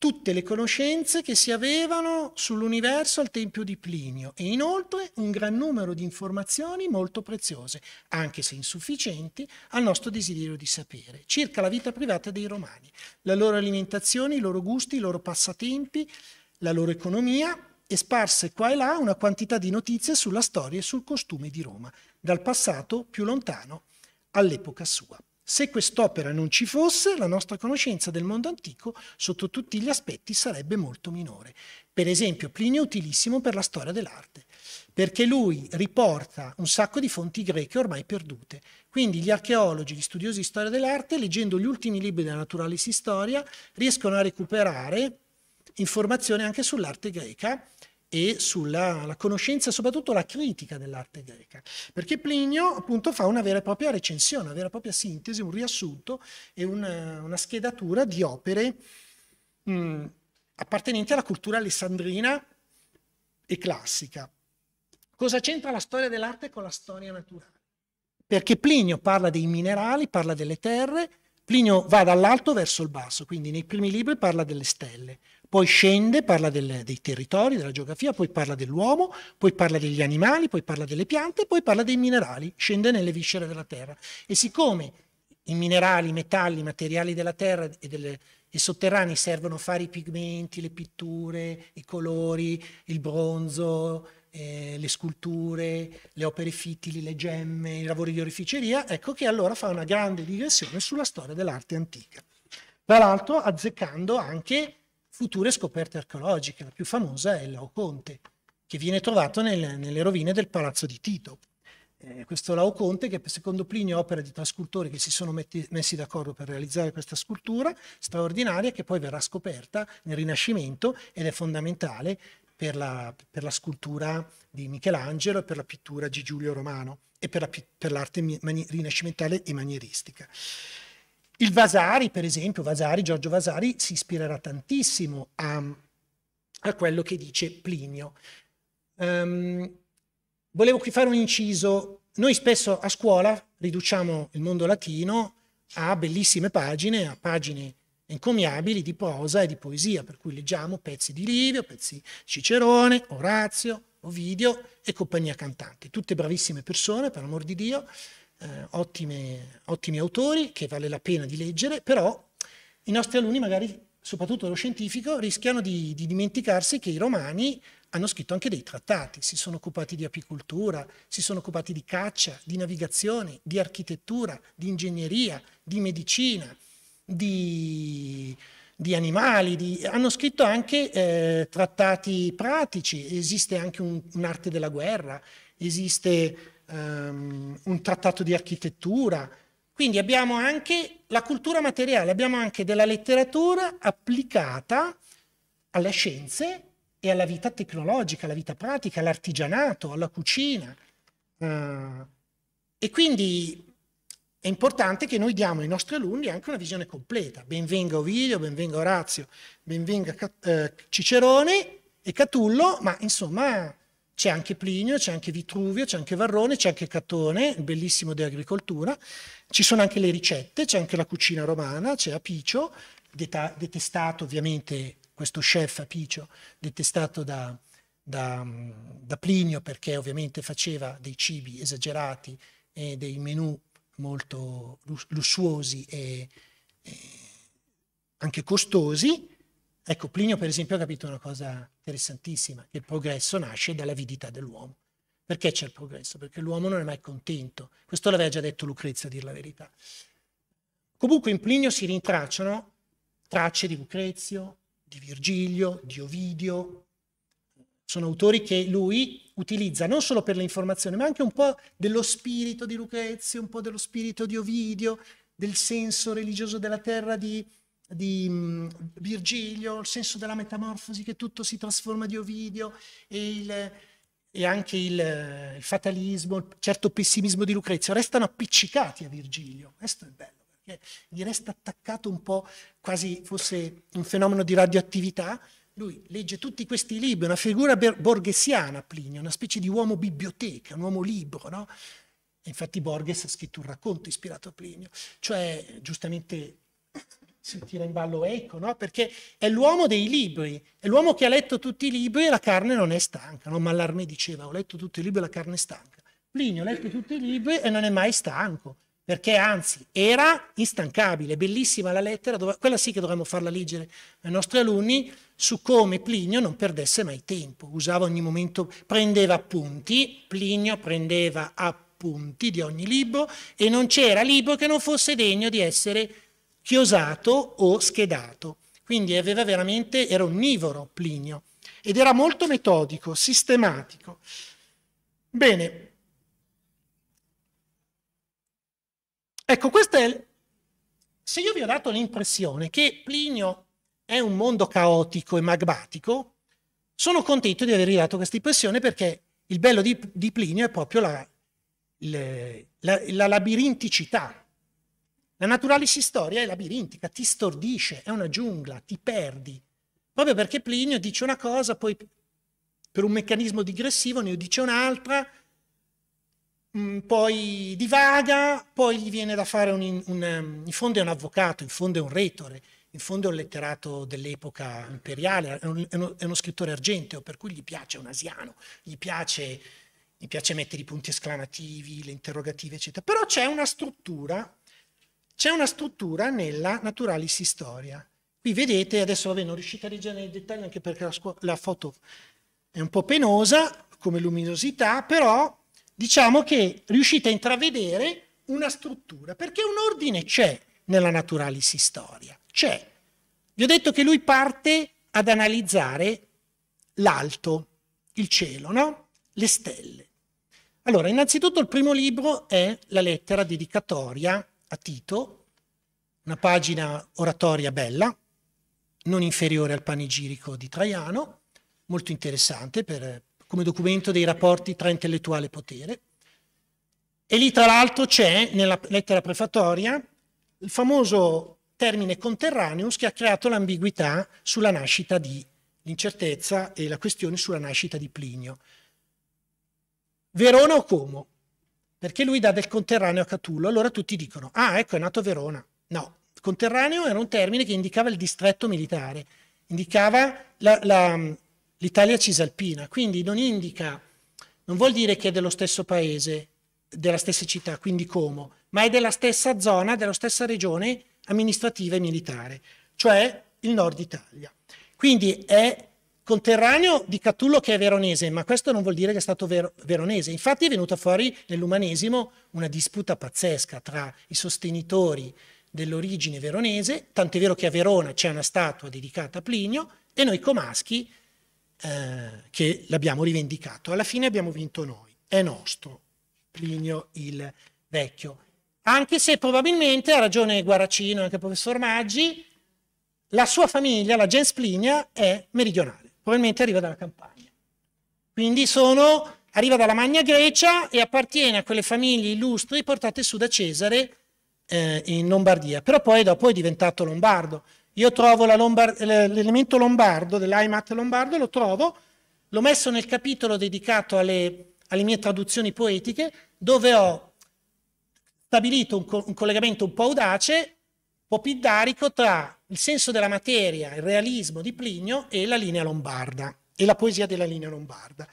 tutte le conoscenze che si avevano sull'universo al tempio di Plinio e inoltre un gran numero di informazioni molto preziose, anche se insufficienti, al nostro desiderio di sapere, circa la vita privata dei romani, la loro alimentazione, i loro gusti, i loro passatempi, la loro economia e sparse qua e là una quantità di notizie sulla storia e sul costume di Roma, dal passato più lontano all'epoca sua. Se quest'opera non ci fosse, la nostra conoscenza del mondo antico sotto tutti gli aspetti sarebbe molto minore. Per esempio, Plinio è utilissimo per la storia dell'arte, perché lui riporta un sacco di fonti greche ormai perdute. Quindi gli archeologi, gli studiosi di storia dell'arte, leggendo gli ultimi libri della Naturalis Historia, riescono a recuperare informazioni anche sull'arte greca e sulla conoscenza, soprattutto la critica dell'arte greca, perché Plinio appunto fa una vera e propria recensione, una vera e propria sintesi, un riassunto e una, una schedatura di opere mh, mm, appartenenti alla cultura alessandrina e classica. Cosa c'entra la storia dell'arte con la storia naturale? Perché Plinio parla dei minerali, parla delle terre, Plinio va dall'alto verso il basso, quindi nei primi libri parla delle stelle, poi scende, parla del, dei territori, della geografia, poi parla dell'uomo, poi parla degli animali, poi parla delle piante, poi parla dei minerali, scende nelle viscere della terra. E siccome i minerali, i metalli, i materiali della terra e, delle, e sotterranei servono a fare i pigmenti, le pitture, i colori, il bronzo, eh, le sculture, le opere fittili, le gemme, i lavori di orificeria, ecco che allora fa una grande digressione sulla storia dell'arte antica. Tra l'altro azzeccando anche future scoperte archeologiche. La più famosa è il Laoconte, che viene trovato nel, nelle rovine del palazzo di Tito. Eh, questo Laoconte, che secondo Plinio è opera di tre scultori che si sono metti, messi d'accordo per realizzare questa scultura straordinaria, che poi verrà scoperta nel Rinascimento ed è fondamentale per la, per la scultura di Michelangelo per la pittura di Giulio Romano e per, la, per l'arte mani, rinascimentale e manieristica. Il Vasari, per esempio, Vasari, Giorgio Vasari, si ispirerà tantissimo a, a quello che dice Plinio. Um, volevo qui fare un inciso. Noi spesso a scuola riduciamo il mondo latino a bellissime pagine, a pagine encomiabili di prosa e di poesia, per cui leggiamo pezzi di Livio, pezzi di Cicerone, Orazio, Ovidio e compagnia cantante. Tutte bravissime persone, per amor di Dio, eh, ottime, ottimi autori che vale la pena di leggere, però i nostri alunni, magari soprattutto lo scientifico, rischiano di, di dimenticarsi che i romani hanno scritto anche dei trattati, si sono occupati di apicoltura, si sono occupati di caccia, di navigazione, di architettura, di ingegneria, di medicina, di, di animali, di, hanno scritto anche eh, trattati pratici, esiste anche un'arte della guerra, esiste um, un trattato di architettura. Quindi abbiamo anche la cultura materiale, abbiamo anche della letteratura applicata alle scienze e alla vita tecnologica, alla vita pratica, all'artigianato, alla cucina. Uh, e quindi è importante che noi diamo ai nostri alunni anche una visione completa. Benvenga Ovidio, benvenga Orazio, benvenga eh, Cicerone e Catullo, ma insomma c'è anche Plinio, c'è anche Vitruvio, c'è anche Varrone, c'è anche Catone, il bellissimo di agricoltura. Ci sono anche le ricette, c'è anche la cucina romana, c'è Apicio, detestato ovviamente questo chef Apicio, detestato da, da, da Plinio perché ovviamente faceva dei cibi esagerati e dei menù molto lussuosi e, e anche costosi. Ecco, Plinio per esempio ha capito una cosa interessantissima, che il progresso nasce dall'avidità dell'uomo. Perché c'è il progresso? Perché l'uomo non è mai contento. Questo l'aveva già detto Lucrezia, a dir la verità. Comunque in Plinio si rintracciano tracce di Lucrezio, di Virgilio, di Ovidio. Sono autori che lui utilizza non solo per le informazioni, ma anche un po' dello spirito di Lucrezio, un po' dello spirito di Ovidio, del senso religioso della terra di, di Virgilio, il senso della metamorfosi che tutto si trasforma di Ovidio e, il, e anche il, il, fatalismo, il certo pessimismo di Lucrezio, restano appiccicati a Virgilio. Questo è bello, perché gli resta attaccato un po' quasi fosse un fenomeno di radioattività. Lui legge tutti questi libri, una figura borghesiana Plinio, una specie di uomo biblioteca, un uomo libro, no? Infatti Borges ha scritto un racconto ispirato a Plinio, cioè giustamente si tira in ballo Eco, no? perché è l'uomo dei libri, è l'uomo che ha letto tutti i libri e la carne non è stanca. No? Mallarmé diceva, ho letto tutti i libri e la carne è stanca. Plinio ha letto tutti i libri e non è mai stanco, perché anzi era instancabile, bellissima la lettera, dove, quella sì che dovremmo farla leggere ai nostri alunni, su come Plinio non perdesse mai tempo, usava ogni momento, prendeva appunti, Plinio prendeva appunti di ogni libro e non c'era libro che non fosse degno di essere chiosato o schedato. Quindi aveva veramente, era onnivoro Plinio ed era molto metodico, sistematico. Bene, ecco, questa è... Se io vi ho dato l'impressione che Plinio è un mondo caotico e magmatico, sono contento di avervi dato questa impressione perché il bello di, di Plinio è proprio la, la, la labirinticità la naturalis historia è labirintica, ti stordisce, è una giungla, ti perdi. Proprio perché Plinio dice una cosa, poi per un meccanismo digressivo ne dice un'altra, mm, poi divaga, poi gli viene da fare un, un, ehm, in fondo è un avvocato, in fondo è un retore, in fondo è un letterato dell'epoca imperiale, è, un, è, uno, è, uno, scrittore argenteo, per cui gli piace un asiano, gli piace, gli piace mettere i punti esclamativi, le interrogative, eccetera. Però c'è una struttura c'è una struttura nella Naturalis Historia. Qui vedete, adesso vabbè, non riuscite a leggere nei dettagli anche perché la, la foto è un po' penosa come luminosità, però diciamo che riuscite a intravedere una struttura, perché un ordine c'è nella Naturalis Historia, c'è. Vi ho detto che lui parte ad analizzare l'alto, il cielo, no? le stelle. Allora, innanzitutto il primo libro è la lettera dedicatoria a Tito, una pagina oratoria bella, non inferiore al panegirico di Traiano, molto interessante per, come documento dei rapporti tra intellettuale e potere. E lì tra l'altro c'è, nella lettera prefatoria, il famoso termine conterraneus che ha creato l'ambiguità sulla nascita di l'incertezza e la questione sulla nascita di Plinio. Verona o Como? perché lui dà del conterraneo a Catullo. Allora tutti dicono, ah ecco è nato a Verona. No, conterraneo era un termine che indicava il distretto militare, indicava l'Italia cisalpina, quindi non indica, non vuol dire che è dello stesso paese, della stessa città, quindi Como, ma è della stessa zona, della stessa regione amministrativa e militare, cioè il nord Italia. Quindi è conterraneo di Catullo che è veronese, ma questo non vuol dire che è stato ver- veronese. Infatti è venuta fuori nell'umanesimo una disputa pazzesca tra i sostenitori dell'origine veronese, tant'è vero che a Verona c'è una statua dedicata a Plinio, e noi comaschi eh, che l'abbiamo rivendicato. Alla fine abbiamo vinto noi, è nostro Plinio il Vecchio. Anche se probabilmente, ha ragione Guaracino anche il professor Maggi, la sua famiglia, la gens Plinia, è meridionale probabilmente arriva dalla campagna. Quindi sono, arriva dalla Magna Grecia e appartiene a quelle famiglie illustri portate su da Cesare eh, in Lombardia, però poi dopo è diventato lombardo. Io trovo Lombard- l'elemento lombardo dell'Aimat lombardo, lo trovo, l'ho messo nel capitolo dedicato alle, alle mie traduzioni poetiche, dove ho stabilito un, co- un collegamento un po' audace, un po' piddarico tra il senso della materia, il realismo di Plinio e la linea lombarda, e la poesia della linea lombarda.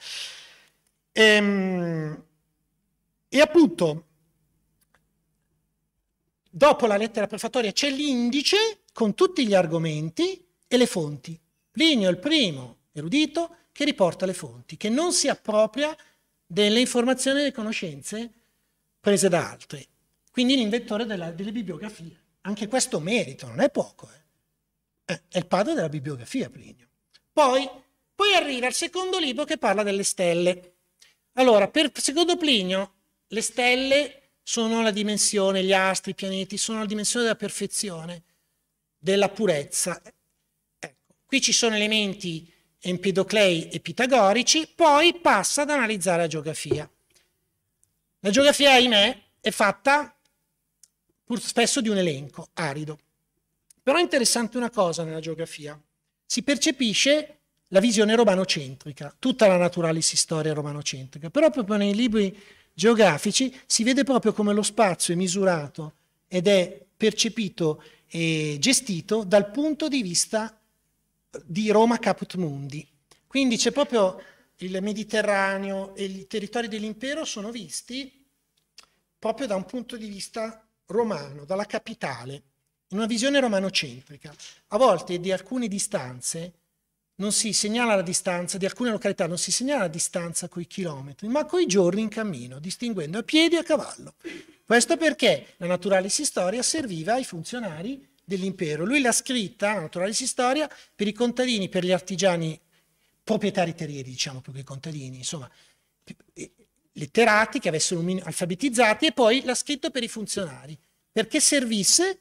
Ehm, e appunto, dopo la lettera prefatoria c'è l'indice con tutti gli argomenti e le fonti. Plinio è il primo erudito che riporta le fonti, che non si appropria delle informazioni e delle conoscenze prese da altri. Quindi l'inventore delle bibliografie. Anche questo merito, non è poco. Eh. Eh, è il padre della bibliografia Plinio. Poi, poi arriva il secondo libro che parla delle stelle. Allora, per, secondo Plinio, le stelle sono la dimensione, gli astri, i pianeti, sono la dimensione della perfezione, della purezza. Ecco, qui ci sono elementi empedoclei e pitagorici, poi passa ad analizzare la geografia. La geografia, ahimè, è fatta pur spesso di un elenco arido. Però è interessante una cosa nella geografia. Si percepisce la visione romanocentrica, tutta la naturalis storia romanocentrica, però proprio nei libri geografici si vede proprio come lo spazio è misurato ed è percepito e gestito dal punto di vista di Roma Caput Mundi. Quindi c'è proprio il Mediterraneo e i territori dell'impero sono visti proprio da un punto di vista romano, dalla capitale in una visione romanocentrica. A volte di alcune distanze non si segnala la distanza, di alcune località non si segnala la distanza coi chilometri, ma coi giorni in cammino, distinguendo a piedi e a cavallo. Questo perché la Naturalis Historia serviva ai funzionari dell'impero. Lui l'ha scritta, la Naturalis Historia, per i contadini, per gli artigiani proprietari terrieri, diciamo più che contadini, insomma, eh, letterati che avessero alfabetizzati e poi l'ha scritto per i funzionari, perché servisse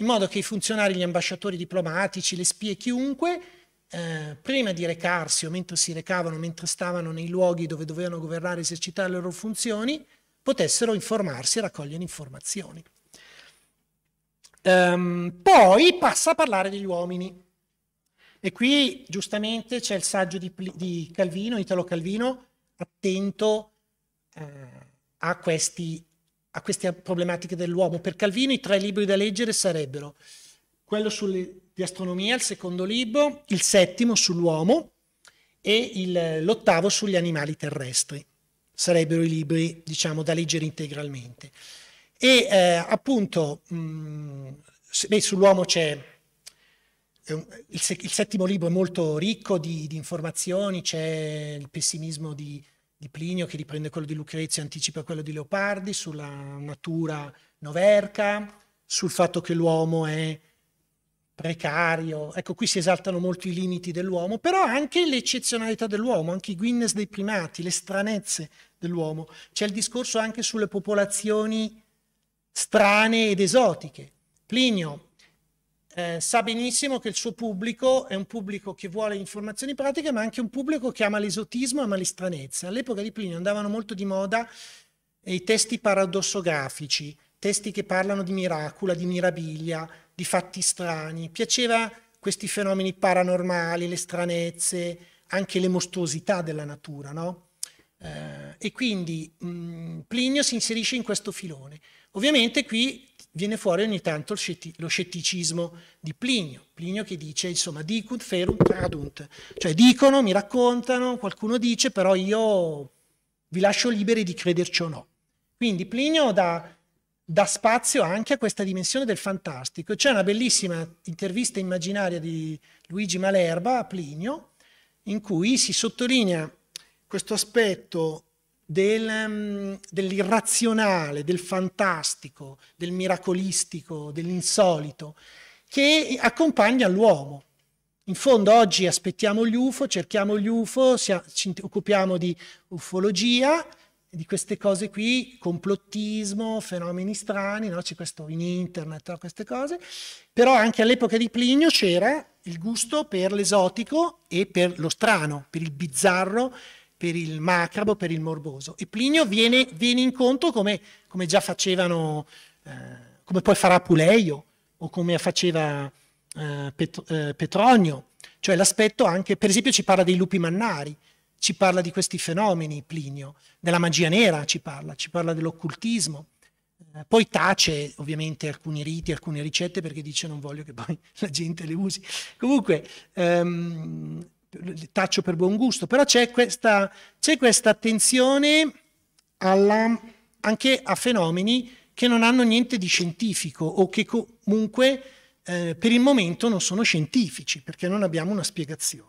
in modo che i funzionari, gli ambasciatori diplomatici, le spie, chiunque, eh, prima di recarsi o mentre si recavano, mentre stavano nei luoghi dove dovevano governare e esercitare le loro funzioni, potessero informarsi e raccogliere informazioni. Um, poi passa a parlare degli uomini. E qui giustamente c'è il saggio di, di Calvino, Italo Calvino, attento eh, a questi a queste problematiche dell'uomo. Per Calvino i tre libri da leggere sarebbero quello di astronomia, il secondo libro, il settimo sull'uomo e l'ottavo sugli animali terrestri. Sarebbero i libri, diciamo, da leggere integralmente. E eh, appunto, mh, mm, beh, sull'uomo c'è il, il, settimo libro è molto ricco di, di informazioni, c'è il pessimismo di di Plinio che riprende quello di Lucrezia, e anticipa quello di Leopardi, sulla natura noverca, sul fatto che l'uomo è precario. Ecco, qui si esaltano molto i limiti dell'uomo, però anche le eccezionalità dell'uomo, anche i Guinness dei primati, le stranezze dell'uomo. C'è il discorso anche sulle popolazioni strane ed esotiche. Plinio eh, sa benissimo che il suo pubblico è un pubblico che vuole informazioni pratiche, ma anche un pubblico che ama l'esotismo, e ama l'istranezza. All'epoca di Plinio andavano molto di moda eh, i testi paradossografici, testi che parlano di miracula, di mirabilia, di fatti strani. Piaceva questi fenomeni paranormali, le stranezze, anche le mostruosità della natura, no? Eh, e quindi mh, mm, Plinio si inserisce in questo filone. Ovviamente qui viene fuori ogni tanto lo scetticismo di Plinio, Plinio che dice insomma dicut ferum tradunt, cioè dicono, mi raccontano, qualcuno dice però io vi lascio liberi di crederci o no. Quindi Plinio dà, dà spazio anche a questa dimensione del fantastico. C'è una bellissima intervista immaginaria di Luigi Malerba a Plinio in cui si sottolinea questo aspetto del, mm, dell'irrazionale, del fantastico, del miracolistico, dell'insolito, che accompagna l'uomo. In fondo oggi aspettiamo gli UFO, cerchiamo gli UFO, ci occupiamo di ufologia, di queste cose qui, complottismo, fenomeni strani, no? c'è questo in internet, no? queste cose, però anche all'epoca di Plinio c'era il gusto per l'esotico e per lo strano, per il bizzarro, per il macabro, per il morboso. E Plinio viene, viene conto come, come, già facevano, eh, come poi farà Puleio o come faceva eh, Pet, eh, Petronio. Cioè l'aspetto anche, per esempio ci parla dei lupi mannari, ci parla di questi fenomeni Plinio, della magia nera ci parla, ci parla dell'occultismo. Eh, poi tace ovviamente alcuni riti, alcune ricette perché dice non voglio che poi la gente le usi. Comunque, um, taccio per buon gusto, però c'è questa, c'è questa attenzione alla, anche a fenomeni che non hanno niente di scientifico o che comunque eh, per il momento non sono scientifici perché non abbiamo una spiegazione.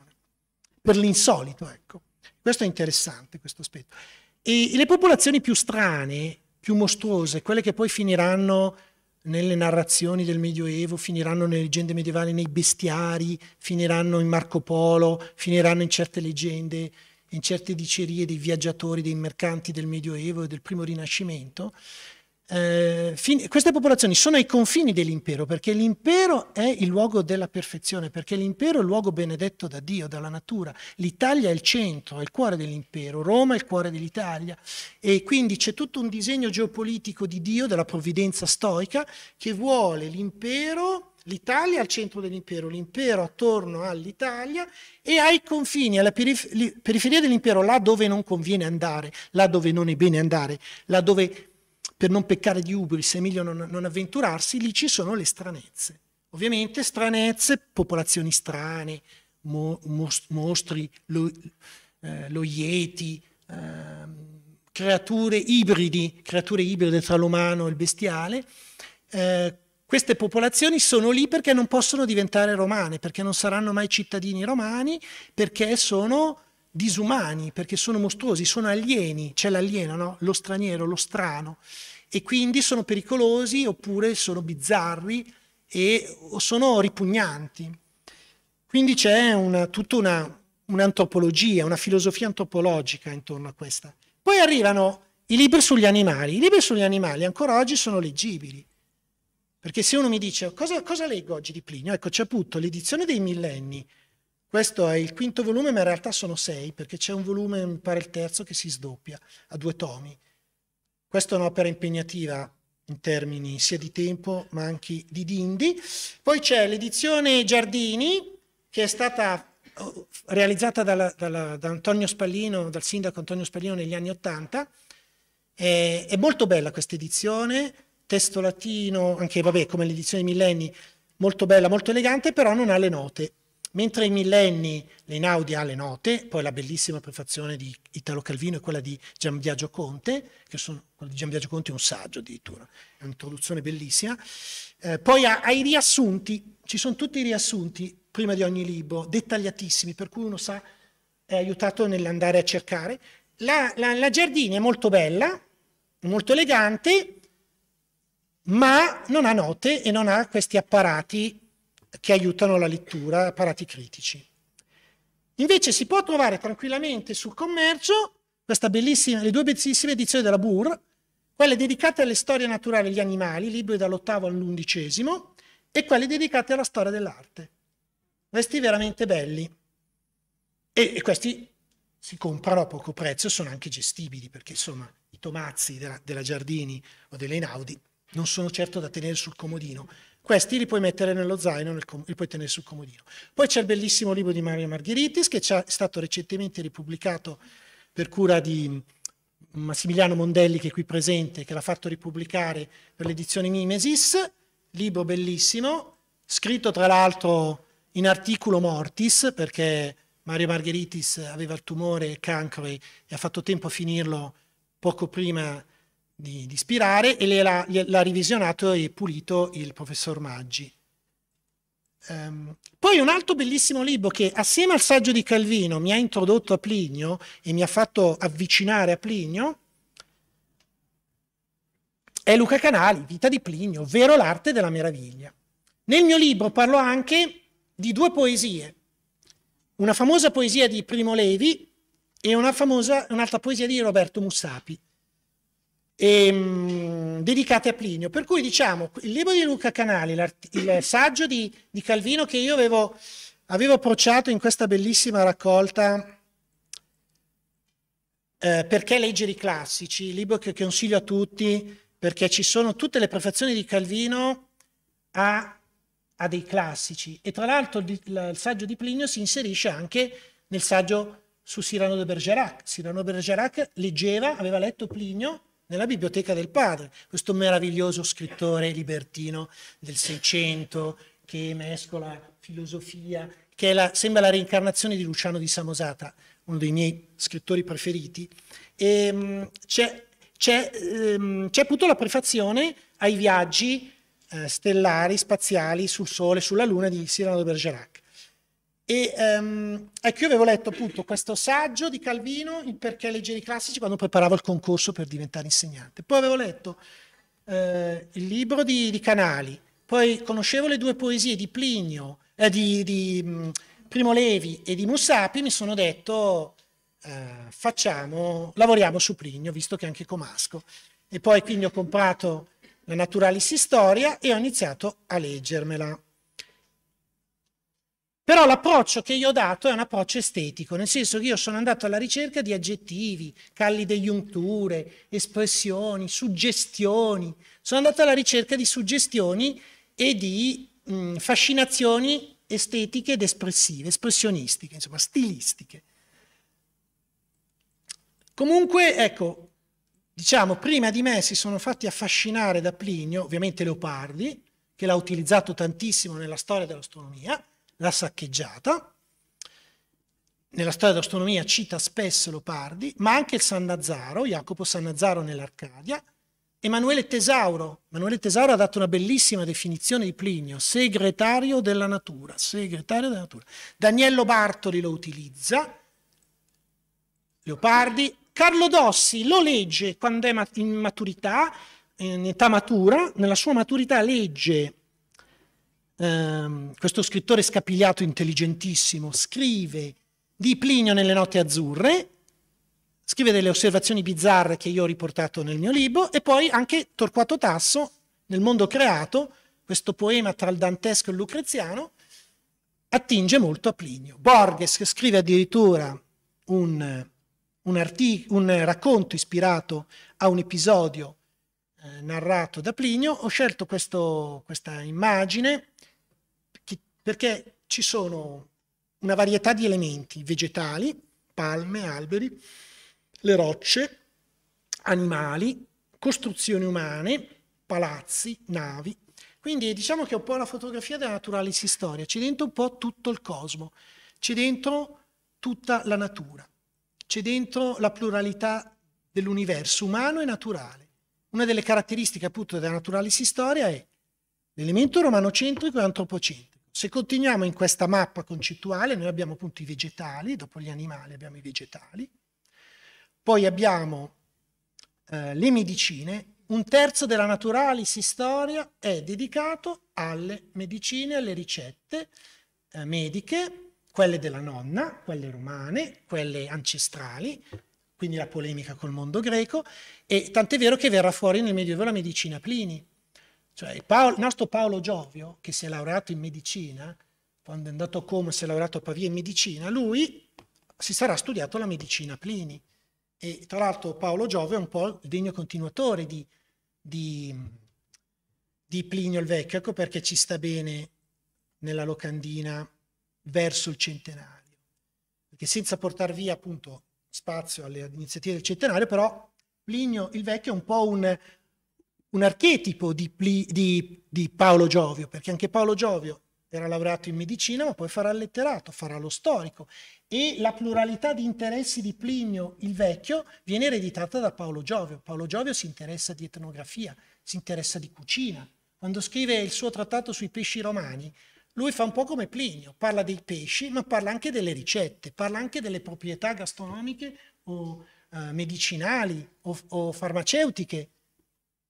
Per l'insolito, ecco. Questo è interessante, questo aspetto. E le popolazioni più strane, più mostruose, quelle che poi finiranno nelle narrazioni del Medioevo, finiranno nelle leggende medievali, nei bestiari, finiranno in Marco Polo, finiranno in certe leggende, in certe dicerie dei viaggiatori, dei mercanti del Medioevo e del primo Rinascimento eh, fin- queste popolazioni sono ai confini dell'impero, perché l'impero è il luogo della perfezione, perché l'impero è il luogo benedetto da Dio, dalla natura. L'Italia è il centro, è il cuore dell'impero, Roma è il cuore dell'Italia. E quindi c'è tutto un disegno geopolitico di Dio, della provvidenza stoica, che vuole l'impero, l'Italia al centro dell'impero, l'impero attorno all'Italia e ai confini, alla perif- periferia dell'impero, là dove non conviene andare, là dove non è bene andare, là dove per non peccare di ubris è meglio non, non avventurarsi, lì ci sono le stranezze. Ovviamente stranezze, popolazioni strane, mo, most, mostri, lo, eh, lo eh, creature ibridi, creature ibride tra l'umano e il bestiale. Eh, queste popolazioni sono lì perché non possono diventare romane, perché non saranno mai cittadini romani, perché sono disumani, perché sono mostruosi, sono alieni, c'è l'alieno, no? lo straniero, lo strano e quindi sono pericolosi oppure sono bizzarri e, o sono ripugnanti. Quindi c'è una, tutta una, un'antropologia, una filosofia antropologica intorno a questa. Poi arrivano i libri sugli animali. I libri sugli animali ancora oggi sono leggibili. Perché se uno mi dice cosa, cosa leggo oggi di Plinio, ecco c'è appunto l'edizione dei millenni, questo è il quinto volume, ma in realtà sono sei, perché c'è un volume, mi pare il terzo, che si sdoppia a due tomi. Questa è un'opera impegnativa in termini sia di tempo ma anche di dindi. Poi c'è l'edizione Giardini che è stata oh, realizzata dalla, dalla, da Antonio Spallino, dal sindaco Antonio Spallino negli anni Ottanta. È, è molto bella questa edizione, testo latino, anche vabbè come l'edizione Millenni, molto bella, molto elegante, però non ha le note. Mentre i millenni Leinaudi ha le note, poi la bellissima prefazione di Italo Calvino e quella di Giambiagio Conte, che sono, quella di Giambiagio Conte è un saggio addirittura, è un'introduzione bellissima. Eh, poi ha, ha i riassunti, ci sono tutti i riassunti prima di ogni libro, dettagliatissimi, per cui uno sa, è aiutato nell'andare a cercare. La, la, la Giardini è molto bella, molto elegante, ma non ha note e non ha questi apparati che aiutano la lettura, apparati critici. Invece si può trovare tranquillamente sul commercio le due bellissime edizioni della Burr, quelle dedicate alle storie naturali degli animali, libri dall'ottavo all'undicesimo, e quelle dedicate alla storia dell'arte. Questi veramente belli. E, e questi si comprano a poco prezzo e sono anche gestibili, perché insomma i tomazzi della, della Giardini o delle Inaudi non sono certo da tenere sul comodino, questi li puoi mettere nello zaino, nel li puoi tenere sul comodino. Poi c'è il bellissimo libro di Mario Margheritis che è stato recentemente ripubblicato per cura di mm, Massimiliano Mondelli che è qui presente, che l'ha fatto ripubblicare per l'edizione Mimesis, libro bellissimo, scritto tra l'altro in articolo mortis perché Mario Margheritis aveva il tumore e il cancro e ha fatto tempo a finirlo poco prima di di, di Spirare e l'ha, l'ha revisionato e pulito il professor Maggi. Um, poi un altro bellissimo libro che assieme al saggio di Calvino mi ha introdotto a Plinio e mi ha fatto avvicinare a Plinio è Luca Canali, Vita di Plinio, ovvero l'arte della meraviglia. Nel mio libro parlo anche di due poesie, una famosa poesia di Primo Levi e una famosa, un'altra poesia di Roberto Mussapi ehm, dedicate a Plinio. Per cui diciamo, il libro di Luca Canali, il saggio di, di Calvino che io avevo, avevo, approcciato in questa bellissima raccolta eh, perché leggere i classici, il libro che consiglio a tutti perché ci sono tutte le prefazioni di Calvino a, a dei classici e tra l'altro il, il saggio di Plinio si inserisce anche nel saggio su Cyrano de Bergerac. Cyrano de Bergerac leggeva, aveva letto Plinio nella biblioteca del padre, questo meraviglioso scrittore libertino del Seicento che mescola filosofia, che la, sembra la reincarnazione di Luciano di Samosata, uno dei miei scrittori preferiti. E, ehm, c'è, c'è, ehm, c'è appunto la prefazione ai viaggi eh, stellari, spaziali, sul Sole, sulla Luna di Cyrano de Bergerac. E um, ecco, io avevo letto appunto questo saggio di Calvino, Il perché leggere i classici, quando preparavo il concorso per diventare insegnante. Poi avevo letto eh, il libro di, di, Canali, poi conoscevo le due poesie di Plinio, eh, di, di um, Primo Levi e di Mussapi, mi sono detto eh, facciamo, lavoriamo su Plinio, visto che è anche comasco. E poi quindi ho comprato la Naturalis Historia e ho iniziato a leggermela. Però l'approccio che io ho dato è un approccio estetico, nel senso che io sono andato alla ricerca di aggettivi, calli giunture, espressioni, suggestioni. Sono andato alla ricerca di suggestioni e di mh, fascinazioni estetiche ed espressive, espressionistiche, insomma, stilistiche. Comunque, ecco, diciamo, prima di me si sono fatti affascinare da Plinio, ovviamente Leopardi, che l'ha utilizzato tantissimo nella storia dell'astronomia, la saccheggiata. Nella storia dell'astronomia cita spesso Leopardi, ma anche il Sannazzaro, Jacopo San Sannazzaro nell'Arcadia, Emanuele Tesauro. Emanuele Tesauro ha dato una bellissima definizione di Plinio, segretario della natura, segretario della natura. Daniello Bartoli lo utilizza, Leopardi, Carlo Dossi lo legge quando è in maturità, eh, in età matura, nella sua maturità legge ehm, questo scrittore scapigliato intelligentissimo, scrive di Plinio nelle note azzurre, scrive delle osservazioni bizzarre che io ho riportato nel mio libro, e poi anche Torquato Tasso, nel mondo creato, questo poema tra il dantesco e il lucreziano, attinge molto a Plinio. Borges scrive addirittura un, un, un racconto ispirato a un episodio eh, narrato da Plinio. Ho scelto questo, questa immagine perché ci sono una varietà di elementi vegetali, palme, alberi, le rocce, animali, costruzioni umane, palazzi, navi. Quindi diciamo che è un po' la fotografia della Naturalis Historia, c'è dentro un po' tutto il cosmo, c'è dentro tutta la natura, c'è dentro la pluralità dell'universo umano e naturale. Una delle caratteristiche appunto della Naturalis Historia è l'elemento romanocentrico e antropocentrico. Se continuiamo in questa mappa concettuale, noi abbiamo appunto i vegetali, dopo gli animali abbiamo i vegetali, poi abbiamo eh, le medicine, un terzo della Naturalis Historia è dedicato alle medicine, alle ricette eh, mediche, quelle della nonna, quelle romane, quelle ancestrali, quindi la polemica col mondo greco, e tant'è vero che verrà fuori nel Medioevo la medicina Plini, cioè il, Paolo, nostro Paolo Giovio, che si è laureato in medicina, quando è andato a Como si è laureato a Pavia in medicina, lui si sarà studiato la medicina a Plini. E tra l'altro Paolo Giovio è un po' il degno continuatore di, di, di Plinio il Vecchio, ecco perché ci sta bene nella locandina verso il centenario. Perché senza portare via appunto spazio alle iniziative del centenario, però Plinio il Vecchio è un po' un, un archetipo di, di, di Paolo Giovio, perché anche Paolo Giovio era laureato in medicina, ma poi farà il letterato, farà lo storico. E la pluralità di interessi di Plinio il Vecchio viene ereditata da Paolo Giovio. Paolo Giovio si interessa di etnografia, si interessa di cucina. Quando scrive il suo trattato sui pesci romani, lui fa un po' come Plinio, parla dei pesci, ma parla anche delle ricette, parla anche delle proprietà gastronomiche o eh, medicinali o, o farmaceutiche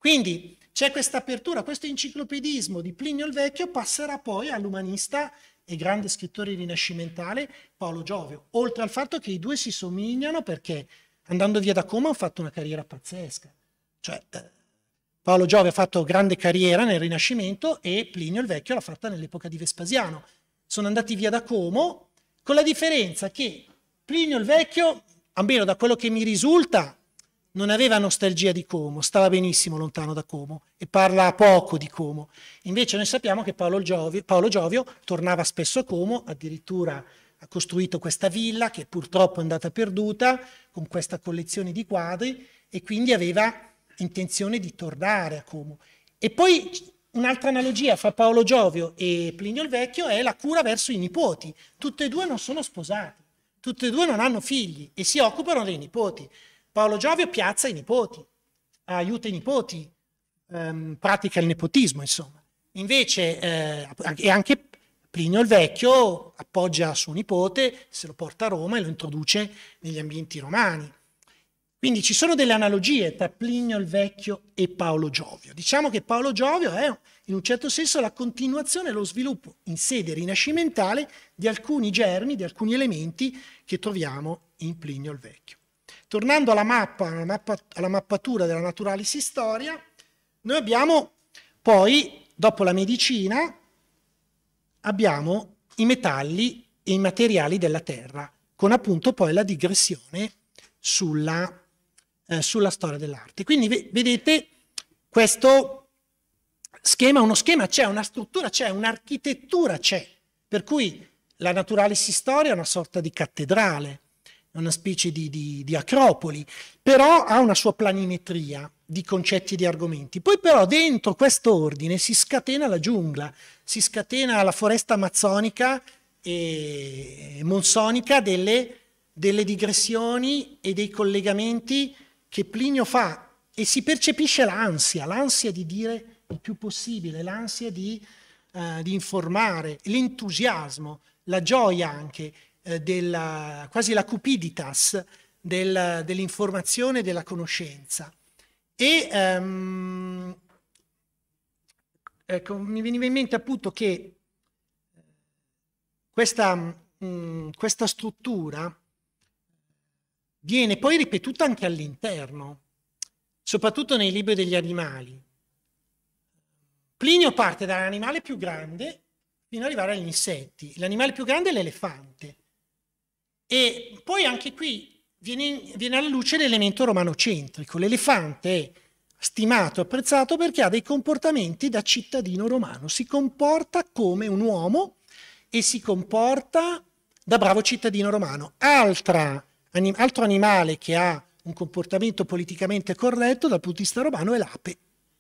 quindi c'è questa apertura, questo enciclopedismo di Plinio il Vecchio passerà poi all'umanista e grande scrittore rinascimentale Paolo Giovio, oltre al fatto che i due si somigliano perché andando via da Coma hanno fatto una carriera pazzesca. Cioè, eh, Paolo Giovio ha fatto grande carriera nel Rinascimento e Plinio il Vecchio l'ha fatta nell'epoca di Vespasiano. Sono andati via da Como con la differenza che Plinio il Vecchio, almeno da quello che mi risulta, non aveva nostalgia di Como, stava benissimo lontano da Como e parla poco di Como. Invece noi sappiamo che Paolo Giovio, Paolo Giovio tornava spesso a Como, addirittura ha costruito questa villa che purtroppo è andata perduta con questa collezione di quadri e quindi aveva intenzione di tornare a Como. E poi un'altra analogia fra Paolo Giovio e Plinio il Vecchio è la cura verso i nipoti. Tutte e due non sono sposati, tutte e due non hanno figli e si occupano dei nipoti. Paolo Giovio piazza i nipoti, aiuta i nipoti, ehm, pratica il nepotismo, insomma. Invece, eh, e anche Plinio il Vecchio appoggia suo nipote, se lo porta a Roma e lo introduce negli ambienti romani. Quindi ci sono delle analogie tra Plinio il Vecchio e Paolo Giovio. Diciamo che Paolo Giovio è in un certo senso la continuazione e lo sviluppo in sede rinascimentale di alcuni germi, di alcuni elementi che troviamo in Plinio il Vecchio. Tornando alla mappa, alla, mappa, alla mappatura della Naturalis Historia, noi abbiamo poi, dopo la medicina, abbiamo i metalli e i materiali della terra, con appunto poi la digressione sulla, eh, sulla storia dell'arte. Quindi ve vedete questo schema, uno schema c'è, una struttura c'è, un'architettura c'è, per cui la Naturalis Historia è una sorta di cattedrale, è una specie di, di, di acropoli, però ha una sua planimetria di concetti e di argomenti. Poi però dentro ordine si scatena la giungla, si scatena la foresta amazzonica e monsonica delle, delle digressioni e dei collegamenti che Plinio fa e si percepisce l'ansia, l'ansia di dire il più possibile, l'ansia di, eh, di informare, l'entusiasmo, la gioia anche, eh, della, quasi la cupiditas del, dell'informazione e della conoscenza. E ehm, ecco, mi veniva in mente appunto che eh, questa, mh, mm, questa struttura viene poi ripetuta anche all'interno, soprattutto nei libri degli animali. Plinio parte dall'animale più grande fino ad arrivare agli insetti. L'animale più grande è l'elefante. E poi anche qui viene, viene alla luce l'elemento romanocentrico. L'elefante è stimato, e apprezzato perché ha dei comportamenti da cittadino romano, si comporta come un uomo e si comporta da bravo cittadino romano. Altra, anim, altro animale che ha un comportamento politicamente corretto dal punto di vista romano è l'ape.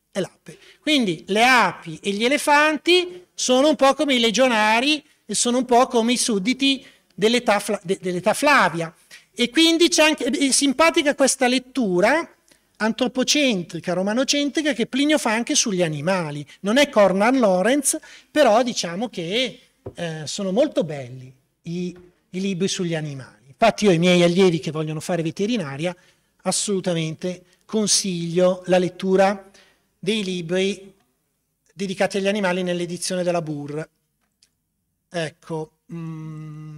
È l'ape. Quindi le api e gli elefanti sono un po' come i legionari e sono un po' come i sudditi dell'età, de, dell'età Flavia. E quindi c'è anche, è simpatica questa lettura antropocentrica, romanocentrica, che Plinio fa anche sugli animali. Non è Cornan Lorenz, però diciamo che eh, sono molto belli i, i libri sugli animali. Infatti io ai miei allievi che vogliono fare veterinaria assolutamente consiglio la lettura dei libri dedicati agli animali nell'edizione della Burr. Ecco, mh, mm,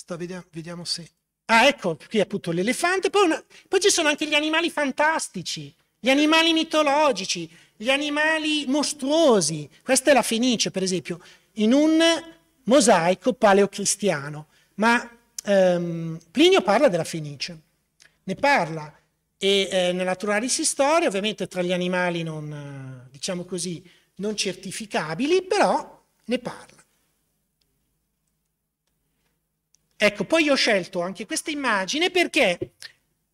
Sta, vediamo, vediamo se... Ah, ecco, qui appunto l'elefante. Poi, una... Poi ci sono anche gli animali fantastici, gli animali mitologici, gli animali mostruosi. Questa è la fenice, per esempio, in un mosaico paleocristiano. Ma ehm, Plinio parla della fenice, ne parla. E eh, nella Naturalis Historia, ovviamente tra gli animali non, eh, diciamo così, non certificabili, però ne parla. Ecco, poi ho scelto anche questa immagine perché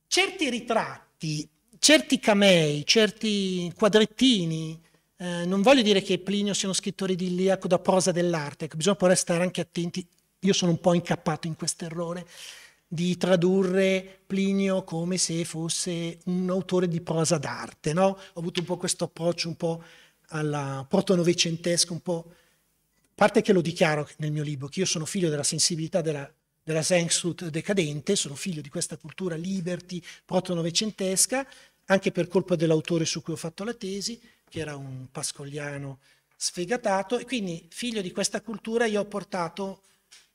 certi ritratti, certi camei, certi quadrettini, eh, non voglio dire che Plinio sia uno scrittore idilliaco da prosa dell'arte, ecco, bisogna poi restare anche attenti, io sono un po' incappato in questo errore, di tradurre Plinio come se fosse un autore di prosa d'arte, no? Ho avuto un po' questo approccio un po' alla proto-novecentesco, un po'... A parte che lo dichiaro nel mio libro, che io sono figlio della sensibilità della della Sangstut decadente, sono figlio di questa cultura liberty proto-novecentesca, anche per colpa dell'autore su cui ho fatto la tesi, che era un pascogliano sfegatato, e quindi figlio di questa cultura io ho portato,